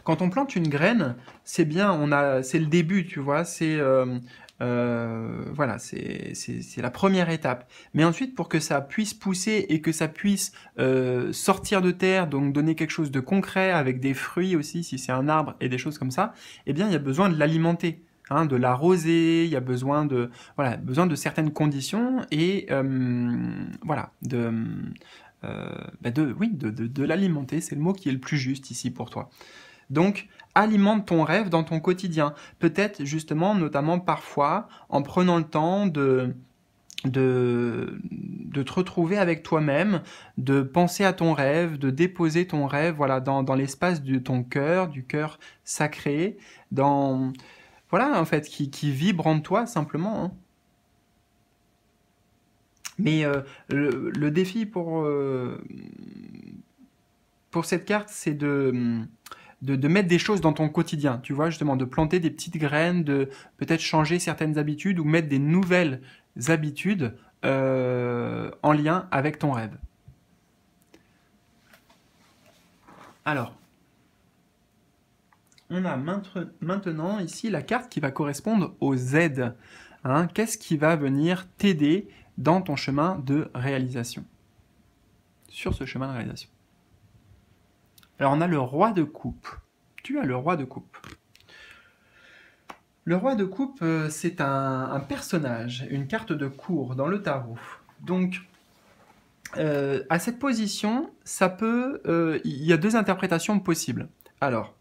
Quand on plante une graine, c'est bien, on a, c'est le début, tu vois, c'est euh, euh, voilà, c'est la première étape. Mais ensuite, pour que ça puisse pousser et que ça puisse euh, sortir de terre, donc donner quelque chose de concret avec des fruits aussi, si c'est un arbre et des choses comme ça, eh bien, il y a besoin de l'alimenter. Hein, de l'arroser, il y a besoin de voilà besoin de certaines conditions et euh, voilà de bah oui de l'alimenter c'est le mot qui est le plus juste ici pour toi donc alimente ton rêve dans ton quotidien. Peut-être justement, notamment parfois, en prenant le temps de, de, te retrouver avec toi-même, de penser à ton rêve, de déposer ton rêve voilà, dans, l'espace de ton cœur, du cœur sacré, dans... Voilà, en fait, qui, vibre en toi simplement. Hein. Mais euh, le, défi pour, euh, pour cette carte, c'est de de, mettre des choses dans ton quotidien, tu vois, justement, de planter des petites graines, de peut-être changer certaines habitudes ou mettre des nouvelles habitudes euh, en lien avec ton rêve. Alors, on a maintenant ici la carte qui va correspondre aux Z Hein, Qu'est-ce qui va venir t'aider dans ton chemin de réalisation Sur ce chemin de réalisation. Alors on a le roi de coupe. Tu as le roi de coupe. Le roi de coupe, euh, c'est un, personnage, une carte de cours dans le tarot. Donc, euh, à cette position, ça peut, euh, il y a deux interprétations possibles. Alors,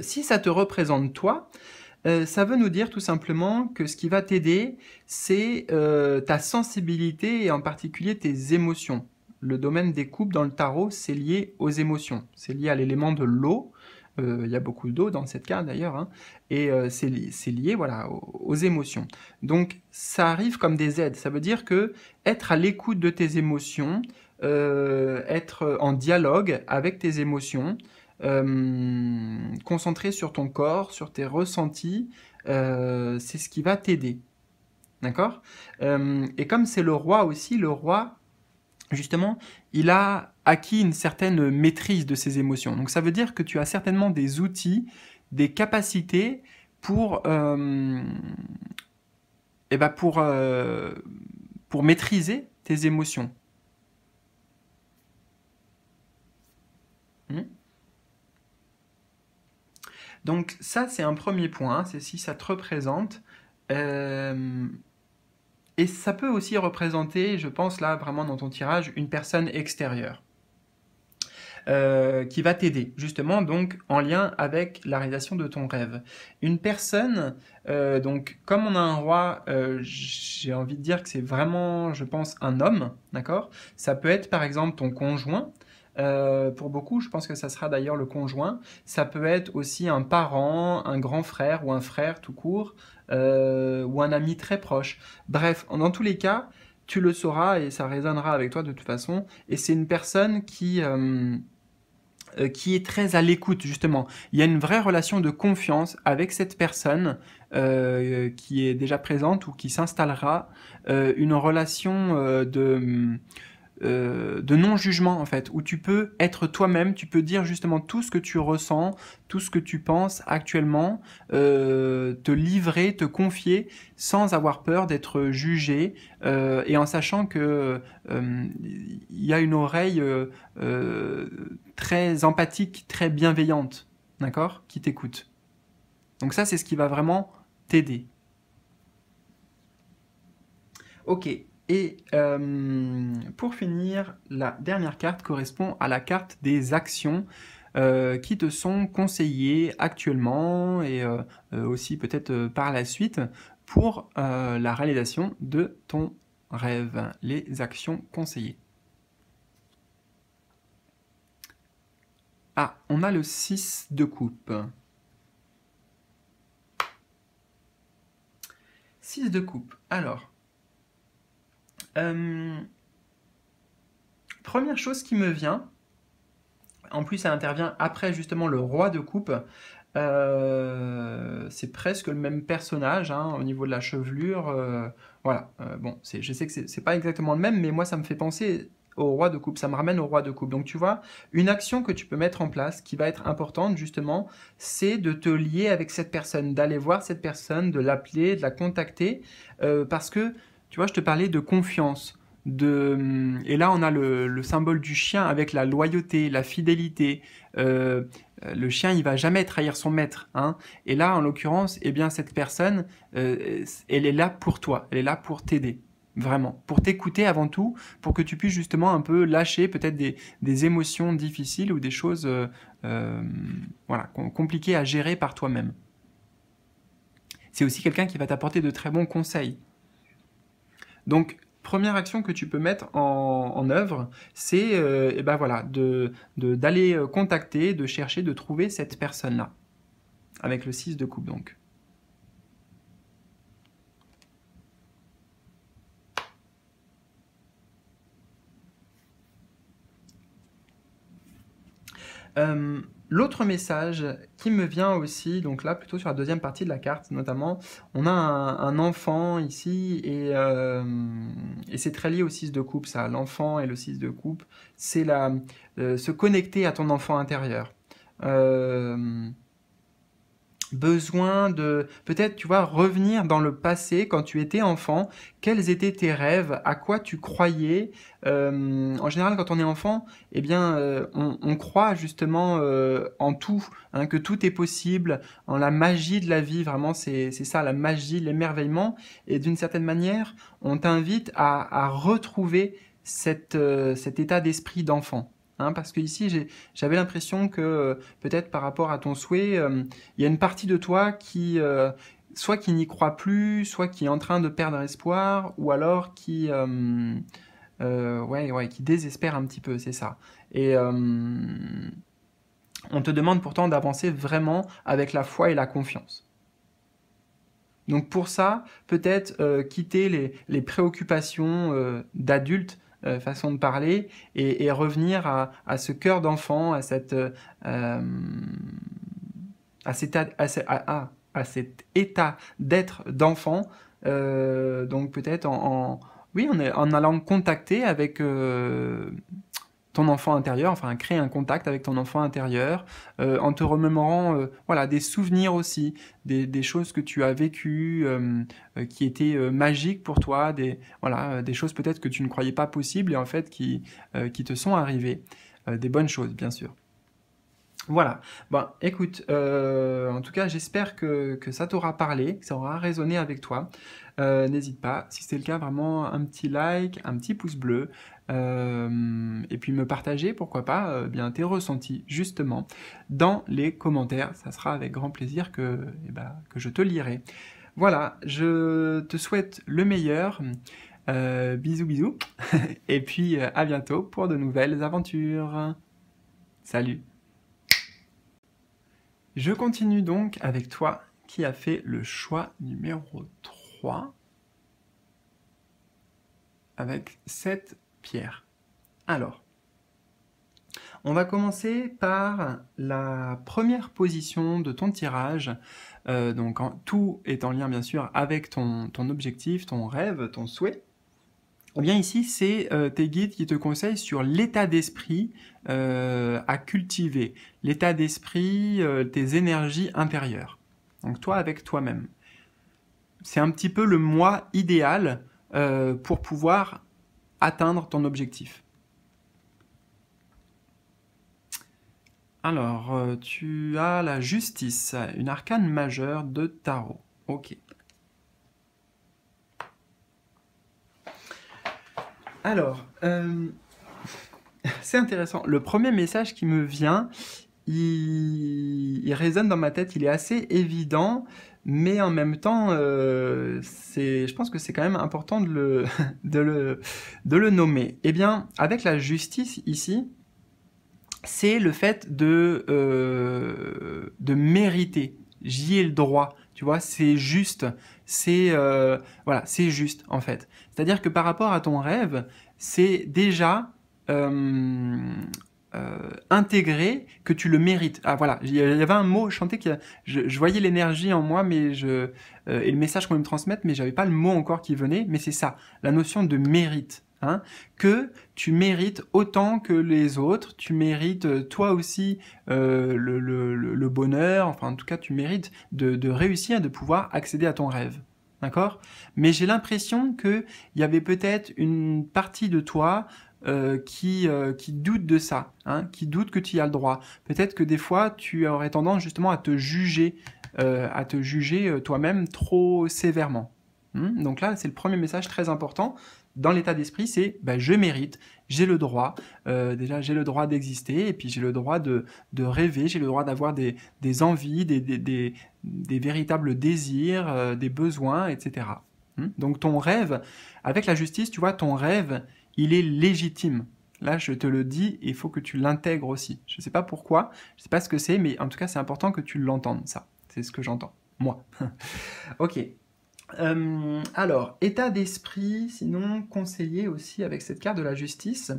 si ça te représente toi, ça veut nous dire tout simplement que ce qui va t'aider, c'est ta sensibilité et en particulier tes émotions le domaine des coupes dans le tarot, c'est lié aux émotions, c'est lié à l'élément de l'eau. Euh, il y a beaucoup d'eau dans cette carte d'ailleurs, hein. et euh, c'est lié, voilà, aux, émotions. Donc ça arrive comme des aides, ça veut dire que être à l'écoute de tes émotions, euh, être en dialogue avec tes émotions, concentrer sur ton corps, sur tes ressentis, c'est ce qui va t'aider. D'accord Et comme c'est le roi aussi, le roi, justement, il a acquis une certaine maîtrise de ses émotions. Donc ça veut dire que tu as certainement des outils, des capacités pour, euh, eh ben, pour, euh, pour maîtriser tes émotions. Hmm. Donc ça, c'est un premier point, hein, c'est si ça te représente. Euh, et ça peut aussi représenter, je pense là vraiment dans ton tirage, une personne extérieure. Euh, qui va t'aider, justement, donc en lien avec la réalisation de ton rêve. Une personne, euh, donc comme on a un roi, euh, j'ai envie de dire que c'est vraiment, je pense, un homme, d'accord Ça peut être par exemple ton conjoint. pour beaucoup, je pense que ça sera d'ailleurs le conjoint. Ça peut être aussi un parent, un grand frère ou un frère tout court, euh, ou un ami très proche. Bref, dans tous les cas, tu le sauras et ça résonnera avec toi de toute façon. Et c'est une personne qui... Euh, euh, qui est très à l'écoute justement. Il y a une vraie relation de confiance avec cette personne qui est déjà présente ou qui s'installera, une relation de euh, de non-jugement en fait, où tu peux être toi-même, tu peux dire justement tout ce que tu ressens, tout ce que tu penses actuellement, euh, te livrer, te confier sans avoir peur d'être jugé euh, et en sachant que il y a une oreille très empathique, très bienveillante, d'accord, qui t'écoute. Donc ça, c'est ce qui va vraiment t'aider. Ok, et euh, pour finir, la dernière carte correspond à la carte des actions euh, qui te sont conseillées actuellement et euh, aussi peut-être par la suite pour la réalisation de ton rêve, les actions conseillées. Ah, on a le 6 de coupe. 6 de coupe, alors... Euh, première chose qui me vient, en plus ça intervient après justement le roi de coupe, euh, c'est presque le même personnage hein, au niveau de la chevelure. Euh, voilà, bon, je sais que c'est pas exactement le même, mais moi ça me fait penser au roi de coupe, ça me ramène au roi de coupe. Donc tu vois, une action que tu peux mettre en place qui va être importante justement, c'est de te lier avec cette personne, d'aller voir cette personne, de l'appeler, de la contacter, parce que tu vois, je te parlais de confiance. De... Hum, et là, on a le, symbole du chien avec la loyauté, la fidélité. Euh, le chien, il va jamais trahir son maître. Hein. Et là, en l'occurrence, eh bien, cette personne, euh, elle est là pour toi. Elle est là pour t'aider vraiment, pour t'écouter avant tout, pour que tu puisses justement un peu lâcher peut-être des, émotions difficiles ou des choses euh, voilà, compliquées à gérer par toi-même. C'est aussi quelqu'un qui va t'apporter de très bons conseils. Donc, première action que tu peux mettre en, œuvre, c'est euh, eh ben voilà, d'aller de, euh, contacter, de chercher, de trouver cette personne-là. Avec le 6 de coupe, donc. Euh, L'autre message qui me vient aussi, donc là plutôt sur la deuxième partie de la carte notamment, on a un, enfant ici euh, et, c'est très lié au 6 de coupe ça, l'enfant et le 6 de coupe, c'est la euh, se connecter à ton enfant intérieur. Euh, besoin de peut-être, tu vois, revenir dans le passé quand tu étais enfant. Quels étaient tes rêves À quoi tu croyais euh, En général, quand on est enfant, eh bien, euh, on, croit justement euh, en tout, hein, que tout est possible, en la magie de la vie. Vraiment, c'est ça, la magie, l'émerveillement. Et d'une certaine manière, on t'invite à, retrouver cet état d'esprit d'enfant. Hein, parce que ici, j'avais l'impression que euh, peut-être par rapport à ton souhait, euh, il y a une partie de toi qui, euh, soit qui n'y croit plus, soit qui est en train de perdre espoir, ou alors qui, qui désespère un petit peu, c'est ça. Et on te demande pourtant d'avancer vraiment avec la foi et la confiance. Donc pour ça, peut-être quitter les, les préoccupations d'adultes euh, façon de parler, et, revenir à, ce cœur d'enfant, à cette... Euh, à, cet, état d'être d'enfant, euh, donc peut-être en, oui, en, allant contacter avec ton enfant intérieur, enfin créer un contact avec ton enfant intérieur, euh, en te remémorant euh, voilà, des souvenirs aussi, des, des choses que tu as vécues, euh, qui étaient magiques pour toi, des, voilà, des choses peut-être que tu ne croyais pas possibles et en fait qui, qui te sont arrivées, des bonnes choses bien sûr. Voilà. Bon, bah, écoute, euh, en tout cas, j'espère que, ça t'aura parlé, que ça aura résonné avec toi. Euh, n'hésite pas, si c'est le cas, vraiment un petit like, un petit pouce bleu, euh, et puis me partager, pourquoi pas, bien tes ressentis justement dans les commentaires. Ça sera avec grand plaisir que, eh ben, que je te lirai. Voilà, je te souhaite le meilleur. bisous, bisous, et puis à bientôt pour de nouvelles aventures. Salut je continue donc avec toi qui as fait le choix numéro 3 avec cette pierre. Alors, on va commencer par la première position de ton tirage. Euh, donc tout est en lien bien sûr avec ton objectif, ton rêve, ton souhait eh bien ici, c'est euh, tes guides qui te conseillent sur l'état d'esprit euh, à cultiver, l'état d'esprit, euh, tes énergies intérieures. Donc toi avec toi-même. C'est un petit peu le moi idéal pour pouvoir atteindre ton objectif. Alors, tu as la justice, une arcane majeure de tarot. Ok. Alors, euh, c'est intéressant. Le premier message qui me vient, il, résonne dans ma tête. Il est assez évident, mais en même temps, euh, je pense que c'est quand même important de le, nommer. Eh bien, avec la justice ici, c'est le fait de, euh, de mériter. J'y ai le droit. Tu vois, c'est juste. C'est euh, voilà, c'est juste en fait. C'est-à-dire que par rapport à ton rêve, c'est déjà euh, euh, intégré que tu le mérites. Ah voilà, il y avait un mot chanté qui, je, voyais l'énergie en moi, mais je et le message qu'on me transmettre, mais j'avais pas le mot encore qui venait. Mais c'est ça, la notion de mérite. Hein, que tu mérites autant que les autres, tu mérites euh, toi aussi euh, le, bonheur, enfin en tout cas tu mérites de, de réussir, de pouvoir accéder à ton rêve. D'accord Mais j'ai l'impression qu'il y avait peut-être une partie de toi euh, qui, qui doute de ça, hein, qui doute que tu y as le droit. Peut-être que des fois, tu aurais tendance justement à te juger, à te juger toi-même trop sévèrement. Hmm Donc là, c'est le premier message très important dans l'état d'esprit, c'est bah, je mérite, j'ai le droit, euh, déjà j'ai le droit d'exister, et puis j'ai le droit de, rêver, j'ai le droit d'avoir des, envies, des, véritables désirs, euh, des besoins, etc. Hein? Donc ton rêve, avec la justice, tu vois, ton rêve, il est légitime. Là, je te le dis, il faut que tu l'intègres aussi. Je ne sais pas pourquoi, je ne sais pas ce que c'est, mais en tout cas, c'est important que tu l'entendes, ça. C'est ce que j'entends, moi. ok, euh, alors, état d'esprit, sinon conseiller aussi avec cette carte de la justice.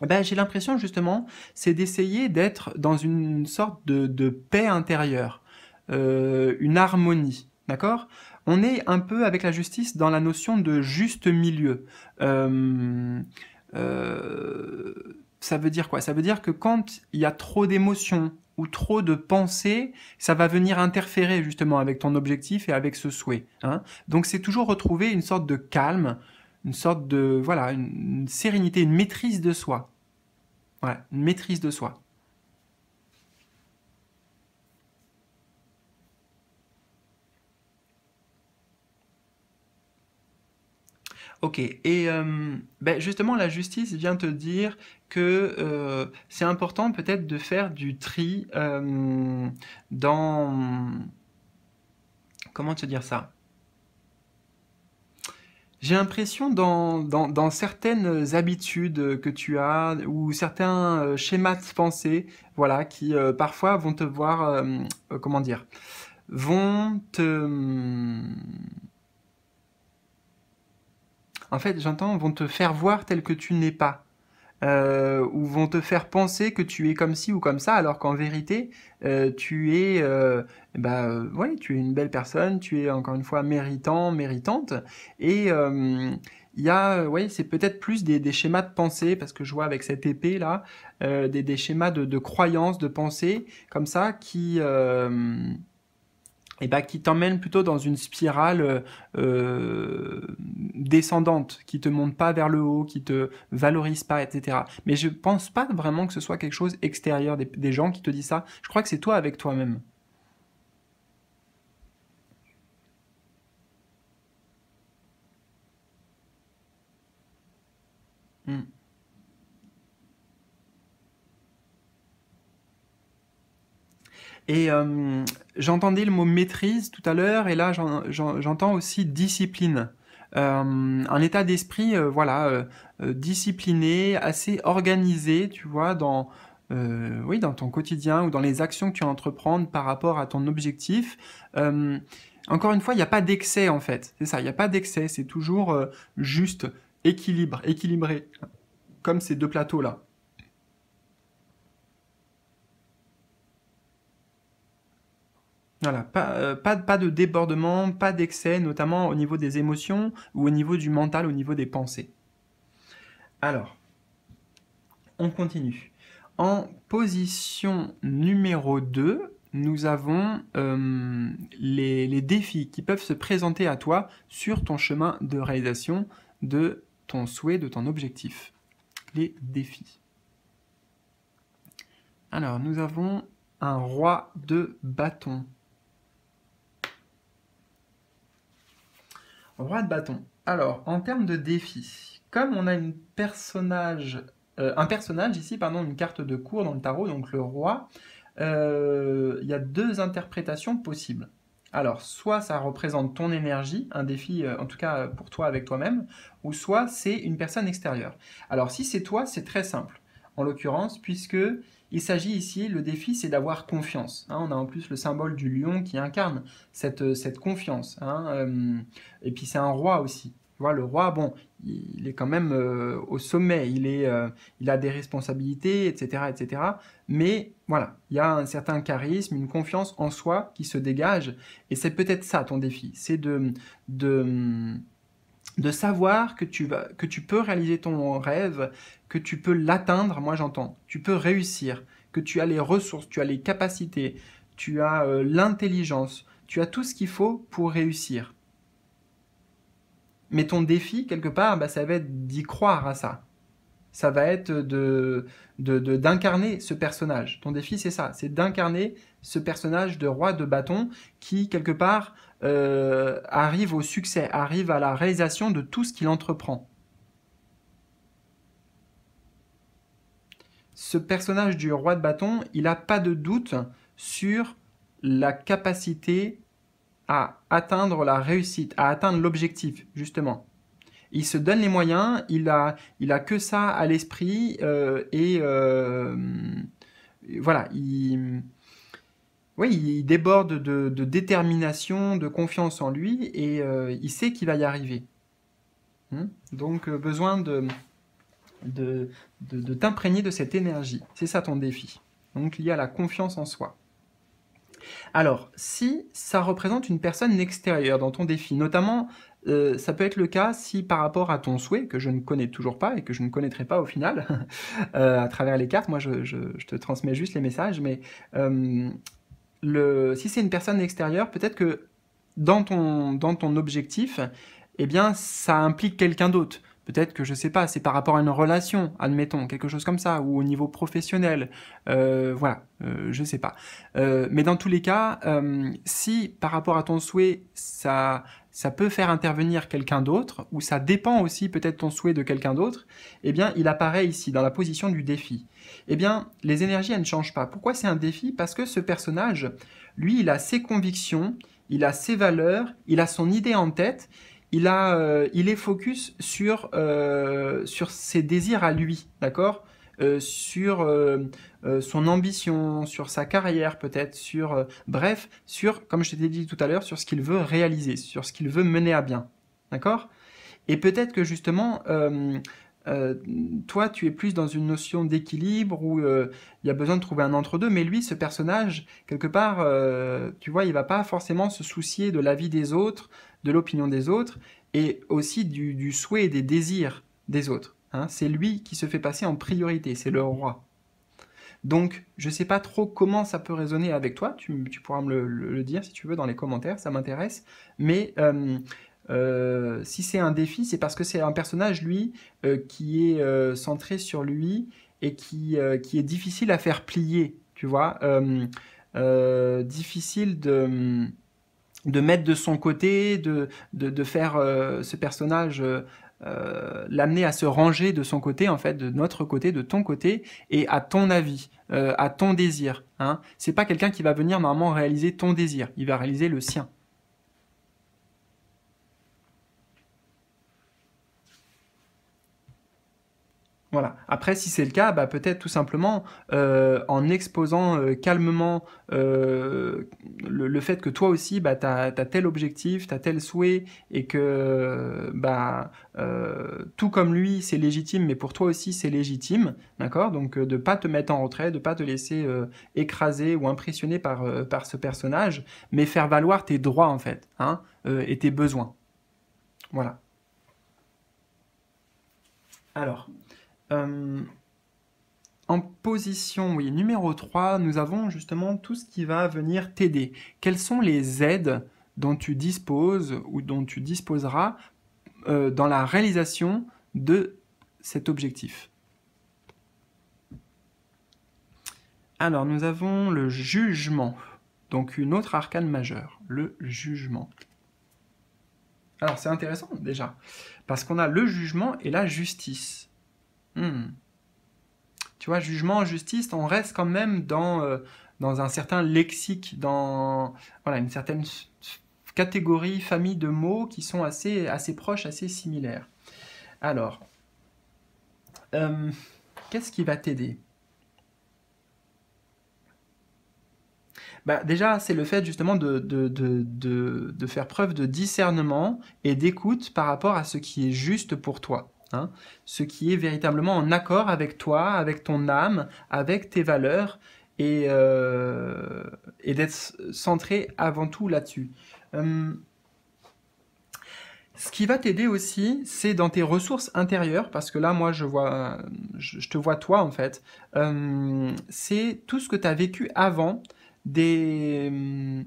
Ben, j'ai l'impression justement, c'est d'essayer d'être dans une sorte de, paix intérieure, euh, une harmonie, d'accord On est un peu avec la justice dans la notion de juste milieu. Euh, ça veut dire quoi Ça veut dire que quand il y a trop d'émotions, ou trop de pensées, ça va venir interférer justement avec ton objectif et avec ce souhait. Hein. Donc c'est toujours retrouver une sorte de calme, une sorte de voilà, une sérénité, une maîtrise de soi. Voilà, une maîtrise de soi. Ok, et euh, ben, justement, la justice vient te dire que euh, c'est important peut-être de faire du tri euh, dans... Comment te dire ça j'ai l'impression dans, dans, certaines habitudes que tu as ou certains schémas de pensée, voilà, qui parfois vont te voir, comment dire, vont te en fait, j'entends, vont te faire voir tel que tu n'es pas. Euh, ou vont te faire penser que tu es comme ci ou comme ça, alors qu'en vérité, euh, tu es, euh, bah, euh tu es une belle personne, tu es encore une fois méritant, méritante, et il y a, ouais, c'est peut-être plus des, schémas de pensée, parce que je vois avec cette épée là, des, schémas de, de croyances, de pensée, comme ça, qui et bah, qui t'emmène plutôt dans une spirale euh, euh, descendante, qui te monte pas vers le haut, qui te valorise pas, etc. Mais je pense pas vraiment que ce soit quelque chose extérieur des, gens qui te disent ça. Je crois que c'est toi avec toi-même. Et euh, j'entendais le mot maîtrise tout à l'heure, et là j'entends aussi discipline. Euh, un état d'esprit, euh, voilà, discipliné, assez organisé, tu vois, dans, oui, dans ton quotidien ou dans les actions que tu entreprends par rapport à ton objectif. encore une fois, il n'y a pas d'excès en fait. C'est ça, il n'y a pas d'excès. C'est toujours juste équilibre, équilibré, comme ces deux plateaux là. Voilà, euh, pas, pas, de débordement, pas d'excès, notamment au niveau des émotions ou au niveau du mental, au niveau des pensées. Alors, on continue. En position numéro 2, nous avons euh, les, les défis qui peuvent se présenter à toi sur ton chemin de réalisation de ton souhait, de ton objectif. Les défis. Alors, nous avons un roi de bâton. Roi de bâton. Alors, en termes de défi, comme on a euh, un personnage ici, pardon, une carte de cours dans le tarot, donc le roi, euh, il y a deux interprétations possibles. Alors, soit ça représente ton énergie, un défi euh, en tout cas pour toi avec toi-même, ou soit c'est une personne extérieure. Alors, si c'est toi, c'est très simple, en l'occurrence, puisque il s'agit ici, le défi, c'est d'avoir confiance. Hein. On a en plus le symbole du lion qui incarne cette, euh, cette confiance. Hein, euh, et puis c'est un roi aussi. le roi, bon, il est quand même euh, au sommet, il, est, il a des responsabilités, etc., etc. Mais voilà, il y a un certain charisme, une confiance en soi qui se dégage. Et c'est peut-être ça ton défi, c'est de, de de savoir que tu, vas, que tu peux réaliser ton rêve, que tu peux l'atteindre, moi j'entends, tu peux réussir, que tu as les ressources, tu as les capacités, tu as euh, l'intelligence, tu as tout ce qu'il faut pour réussir. Mais ton défi, quelque part, bah, ça va être d'y croire à ça. Ça va être de d'incarner ce personnage. Ton défi, c'est ça, c'est d'incarner ce personnage de roi de bâton qui, quelque part, euh, arrive au succès, arrive à la réalisation de tout ce qu'il entreprend. ce personnage du roi de bâton, il n'a pas de doute sur la capacité à atteindre la réussite, à atteindre l'objectif, justement. Il se donne les moyens, il a, il a que ça à l'esprit euh, et euh, voilà, il, oui, il déborde de, détermination, de confiance en lui et euh, il sait qu'il va y arriver. Hmm? Donc besoin de, de, de, t'imprégner de cette énergie. C'est ça ton défi. Donc y a la confiance en soi. Alors, si ça représente une personne extérieure dans ton défi, notamment, euh, ça peut être le cas si par rapport à ton souhait, que je ne connais toujours pas et que je ne connaîtrai pas au final, euh, à travers les cartes, moi je, te transmets juste les messages, mais euh, le, si c'est une personne extérieure, peut-être que dans ton, dans ton objectif, eh bien, ça implique quelqu'un d'autre. Peut-être que je sais pas, c'est par rapport à une relation, admettons, quelque chose comme ça, ou au niveau professionnel. Euh, voilà, je euh, je sais pas. Euh, mais dans tous les cas, si par rapport à ton souhait, ça, ça peut faire intervenir quelqu'un d'autre, ou ça dépend aussi peut-être ton souhait de quelqu'un d'autre, eh bien, il apparaît ici dans la position du défi. Eh bien, les énergies elles ne changent pas. Pourquoi c'est un défi Parce que ce personnage, lui, il a ses convictions, il a ses valeurs, il a son idée en tête, euh, il est focus euh, sur ses désirs à lui, d'accord, euh, sur son ambition, sur sa carrière peut-être, sur bref, sur comme je t'ai dit tout à l'heure, sur ce qu'il veut réaliser, sur ce qu'il veut mener à bien, d'accord. Et peut-être que justement toi, tu es plus dans une notion d'équilibre où il y a besoin de trouver un entre-deux, mais lui, ce personnage, quelque part, tu vois, il va pas forcément se soucier de la vie des autres, de l'opinion des autres et aussi du, souhait et des désirs des autres. Hein. C'est lui qui se fait passer en priorité, c'est le roi. Donc, je ne sais pas trop comment ça peut résonner avec toi, tu, pourras me le, dire si tu veux dans les commentaires, ça m'intéresse, mais euh, euh, si c'est un défi, c'est parce que c'est un personnage, lui, euh, qui est centré sur lui et qui, qui, est difficile à faire plier, tu vois, difficile de de mettre de son côté, de, de, faire euh, ce personnage, euh, euh, l'amener à se ranger de son côté, en fait, de notre côté, de ton côté, et à ton avis, à ton désir. Hein. C'est pas quelqu'un qui va venir normalement réaliser ton désir, il va réaliser le sien. Voilà. Après, si c'est le cas, bah, peut-être tout simplement euh, en exposant euh, calmement euh, le, fait que toi aussi, bah, tu as, tel objectif, tu as tel souhait, et que bah, tout comme lui, c'est légitime, mais pour toi aussi, c'est légitime. D'accord Donc, de pas te mettre en retrait, de pas te laisser écraser ou impressionner par, par ce personnage, mais faire valoir tes droits, en fait, hein, et tes besoins. Voilà. Alors. Euh, en position oui, numéro 3, nous avons justement tout ce qui va venir t'aider. Quelles sont les aides dont tu disposes ou dont tu disposeras euh, dans la réalisation de cet objectif Alors, nous avons le jugement, donc une autre arcane majeure, le jugement. Alors, c'est intéressant déjà, parce qu'on a le jugement et la justice. Hmm. Tu vois, jugement, justice, on reste quand même dans, euh, un certain lexique, dans une certaine catégorie, famille de mots qui sont assez, assez proches, assez similaires. Alors, euh, qu'est-ce qui va t'aider bah, déjà, c'est le fait justement de, faire preuve de discernement et d'écoute par rapport à ce qui est juste pour toi. Hein, ce qui est véritablement en accord avec toi, avec ton âme, avec tes valeurs, et, euh, d'être centré avant tout là-dessus. Hum, ce qui va t'aider aussi, c'est dans tes ressources intérieures, parce que là, moi, je, vois, je, te vois toi, en fait, hum, c'est tout ce que tu as vécu avant, des hum,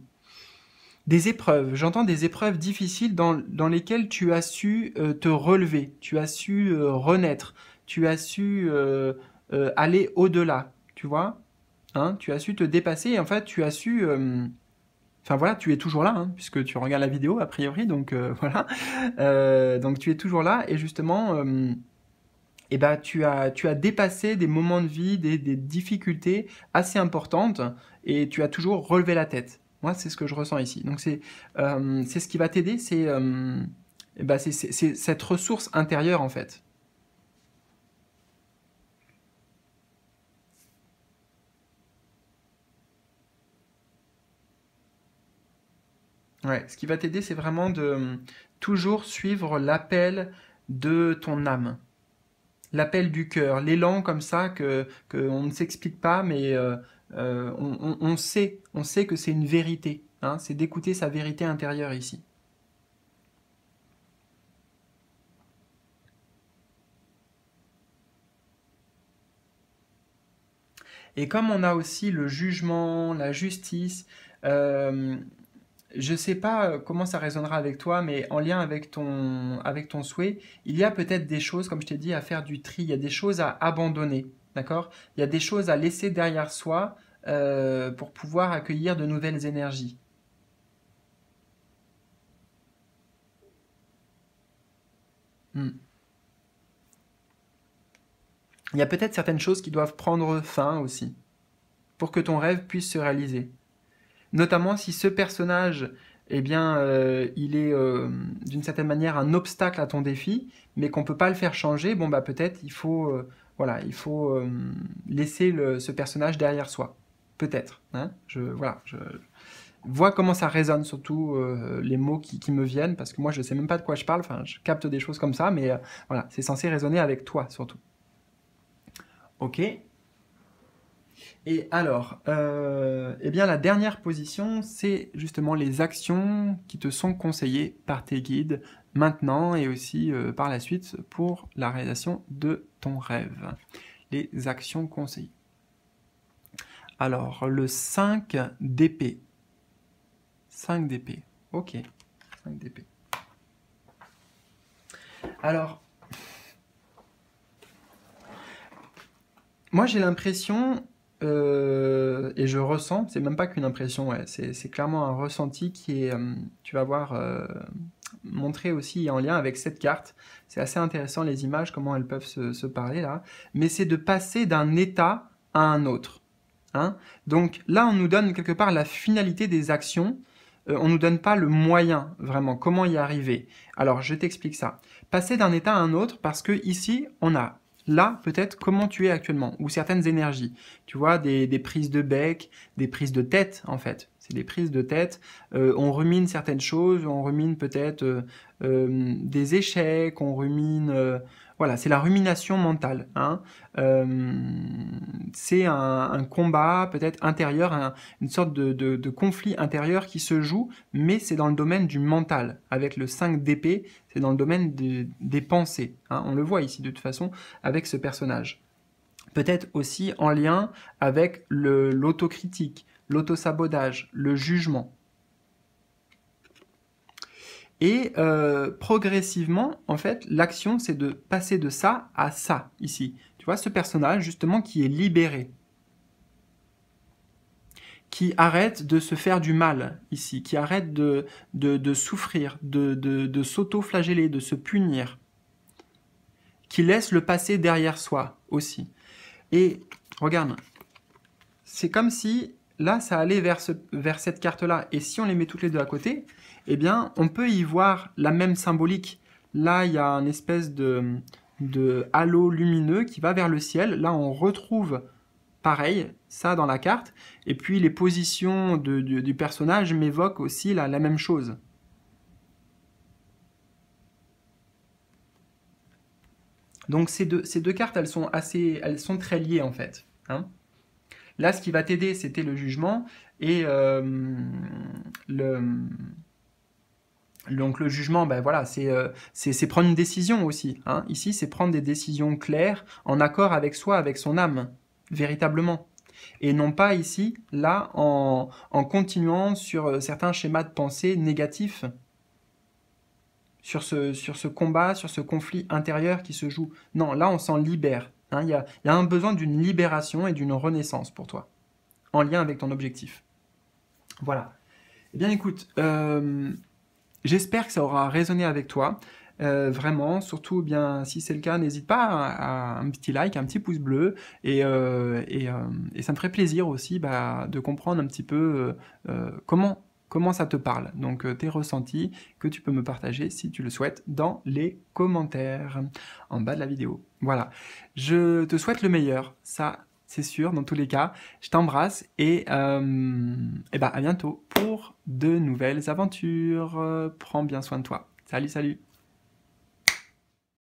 des épreuves. J'entends des épreuves difficiles dans, lesquelles tu as su euh, te relever, tu as su euh, renaître, tu as su euh, aller au-delà, tu vois hein Tu as su te dépasser et en fait, tu as su... Enfin voilà, tu es toujours là, hein, puisque tu regardes la vidéo a priori, donc voilà. donc tu es toujours là et justement... Eh ben, tu, as, tu as dépassé des moments de vie, des difficultés assez importantes et tu as toujours relevé la tête. Moi, c'est ce que je ressens ici. Donc, c'est euh, ce qui va t'aider, euh, bah, c'est cette ressource intérieure, en fait. ce qui va t'aider, c'est vraiment de toujours suivre l'appel de ton âme l'appel du cœur, l'élan comme ça que qu'on ne s'explique pas, mais euh, euh, on, sait, on sait que c'est une vérité. Hein. c'est d'écouter sa vérité intérieure ici. Et comme on a aussi le jugement, la justice, euh, je ne sais pas euh, comment ça résonnera avec toi, mais en lien avec ton, avec ton souhait, il y a peut-être des choses, comme je t'ai dit, à faire du tri, il y a des choses à abandonner. Il y a des choses à laisser derrière soi euh, pour pouvoir accueillir de nouvelles énergies. Hmm. Il y a peut-être certaines choses qui doivent prendre fin aussi, pour que ton rêve puisse se réaliser. Notamment si ce personnage, eh bien, euh, il est euh, d'une certaine manière un obstacle à ton défi, mais qu'on ne peut pas le faire changer, bon bah peut-être il faut voilà, il faut euh, laisser ce personnage derrière soi, peut-être. Hein. je, vois comment ça résonne, surtout euh, les mots qui, me viennent, parce que moi, je ne sais même pas de quoi je parle, enfin, je capte des choses comme ça, mais euh, voilà, c'est censé résonner avec toi, surtout. Ok. Et alors, eh bien, la dernière position, c'est justement les actions qui te sont conseillées par tes guides maintenant et aussi par la suite pour la réalisation de ton rêve. Les actions conseillées. Alors, le 5 d'épée. 5 d'épée. Ok. 5 d'épée. Alors, moi j'ai l'impression, euh, et je ressens, c'est même pas qu'une impression, ouais, c'est clairement un ressenti qui est, euh, tu vas voir, euh, montrer aussi en lien avec cette carte. C'est assez intéressant les images, comment elles peuvent se, parler là. Mais c'est de passer d'un état à un autre. Hein Donc là, on nous donne quelque part la finalité des actions. Euh, on ne nous donne pas le moyen, vraiment, comment y arriver. Alors, je t'explique ça. Passer d'un état à un autre, parce que ici, on a là, peut-être, comment tu es actuellement, ou certaines énergies. Tu vois, des, des prises de bec, des prises de tête, en fait des prises de tête. Euh, on rumine certaines choses, on rumine peut-être euh, euh, des échecs, on rumine... voilà, c'est la rumination mentale. Hein. c'est un, combat peut-être intérieur, une sorte de, conflit intérieur qui se joue, mais c'est dans le domaine du mental. Avec le 5 d'épée, c'est dans le domaine des pensées. Hein. On le voit ici de toute façon avec ce personnage peut-être aussi en lien avec l'autocritique, l'autosabotage, le jugement. Et euh, progressivement, en fait, l'action, c'est de passer de ça à ça, ici. Tu vois, ce personnage, justement, qui est libéré. Qui arrête de se faire du mal, ici. Qui arrête de, de, souffrir, de, de s'auto-flageller, de se punir. Qui laisse le passé derrière soi, aussi. Et, regarde, c'est comme si là, ça allait vers, vers cette carte-là. Et si on les met toutes les deux à côté, eh bien, on peut y voir la même symbolique. Là, il y a une espèce de, halo lumineux qui va vers le ciel. Là, on retrouve pareil, ça dans la carte. Et puis, les positions du personnage m'évoquent aussi la, même chose. Donc, ces deux, cartes, elles sont, assez, elles sont très liées, en fait. Hein Là, ce qui va t'aider, c'était le jugement et euh, le. Donc le jugement, ben voilà, c'est euh, prendre une décision aussi. Hein. Ici, c'est prendre des décisions claires, en accord avec soi, avec son âme, véritablement. Et non pas ici, là, en, continuant sur euh, certains schémas de pensée négatifs, sur ce combat, sur ce conflit intérieur qui se joue. Non, là, on s'en libère. Hein, il y, a, un besoin d'une libération et d'une renaissance pour toi, en lien avec ton objectif. Voilà. Eh bien écoute, euh, j'espère que ça aura résonné avec toi. Euh, vraiment, surtout eh bien si c'est le cas, n'hésite pas à, un petit like, un petit pouce bleu, et, euh, ça me ferait plaisir aussi bah, de comprendre un petit peu comment comment ça te parle. Donc euh, tes ressentis que tu peux me partager si tu le souhaites dans les commentaires en bas de la vidéo. Voilà, je te souhaite le meilleur, ça c'est sûr dans tous les cas. Je t'embrasse et, euh, eh ben, à bientôt pour de nouvelles aventures. Prends bien soin de toi. Salut, salut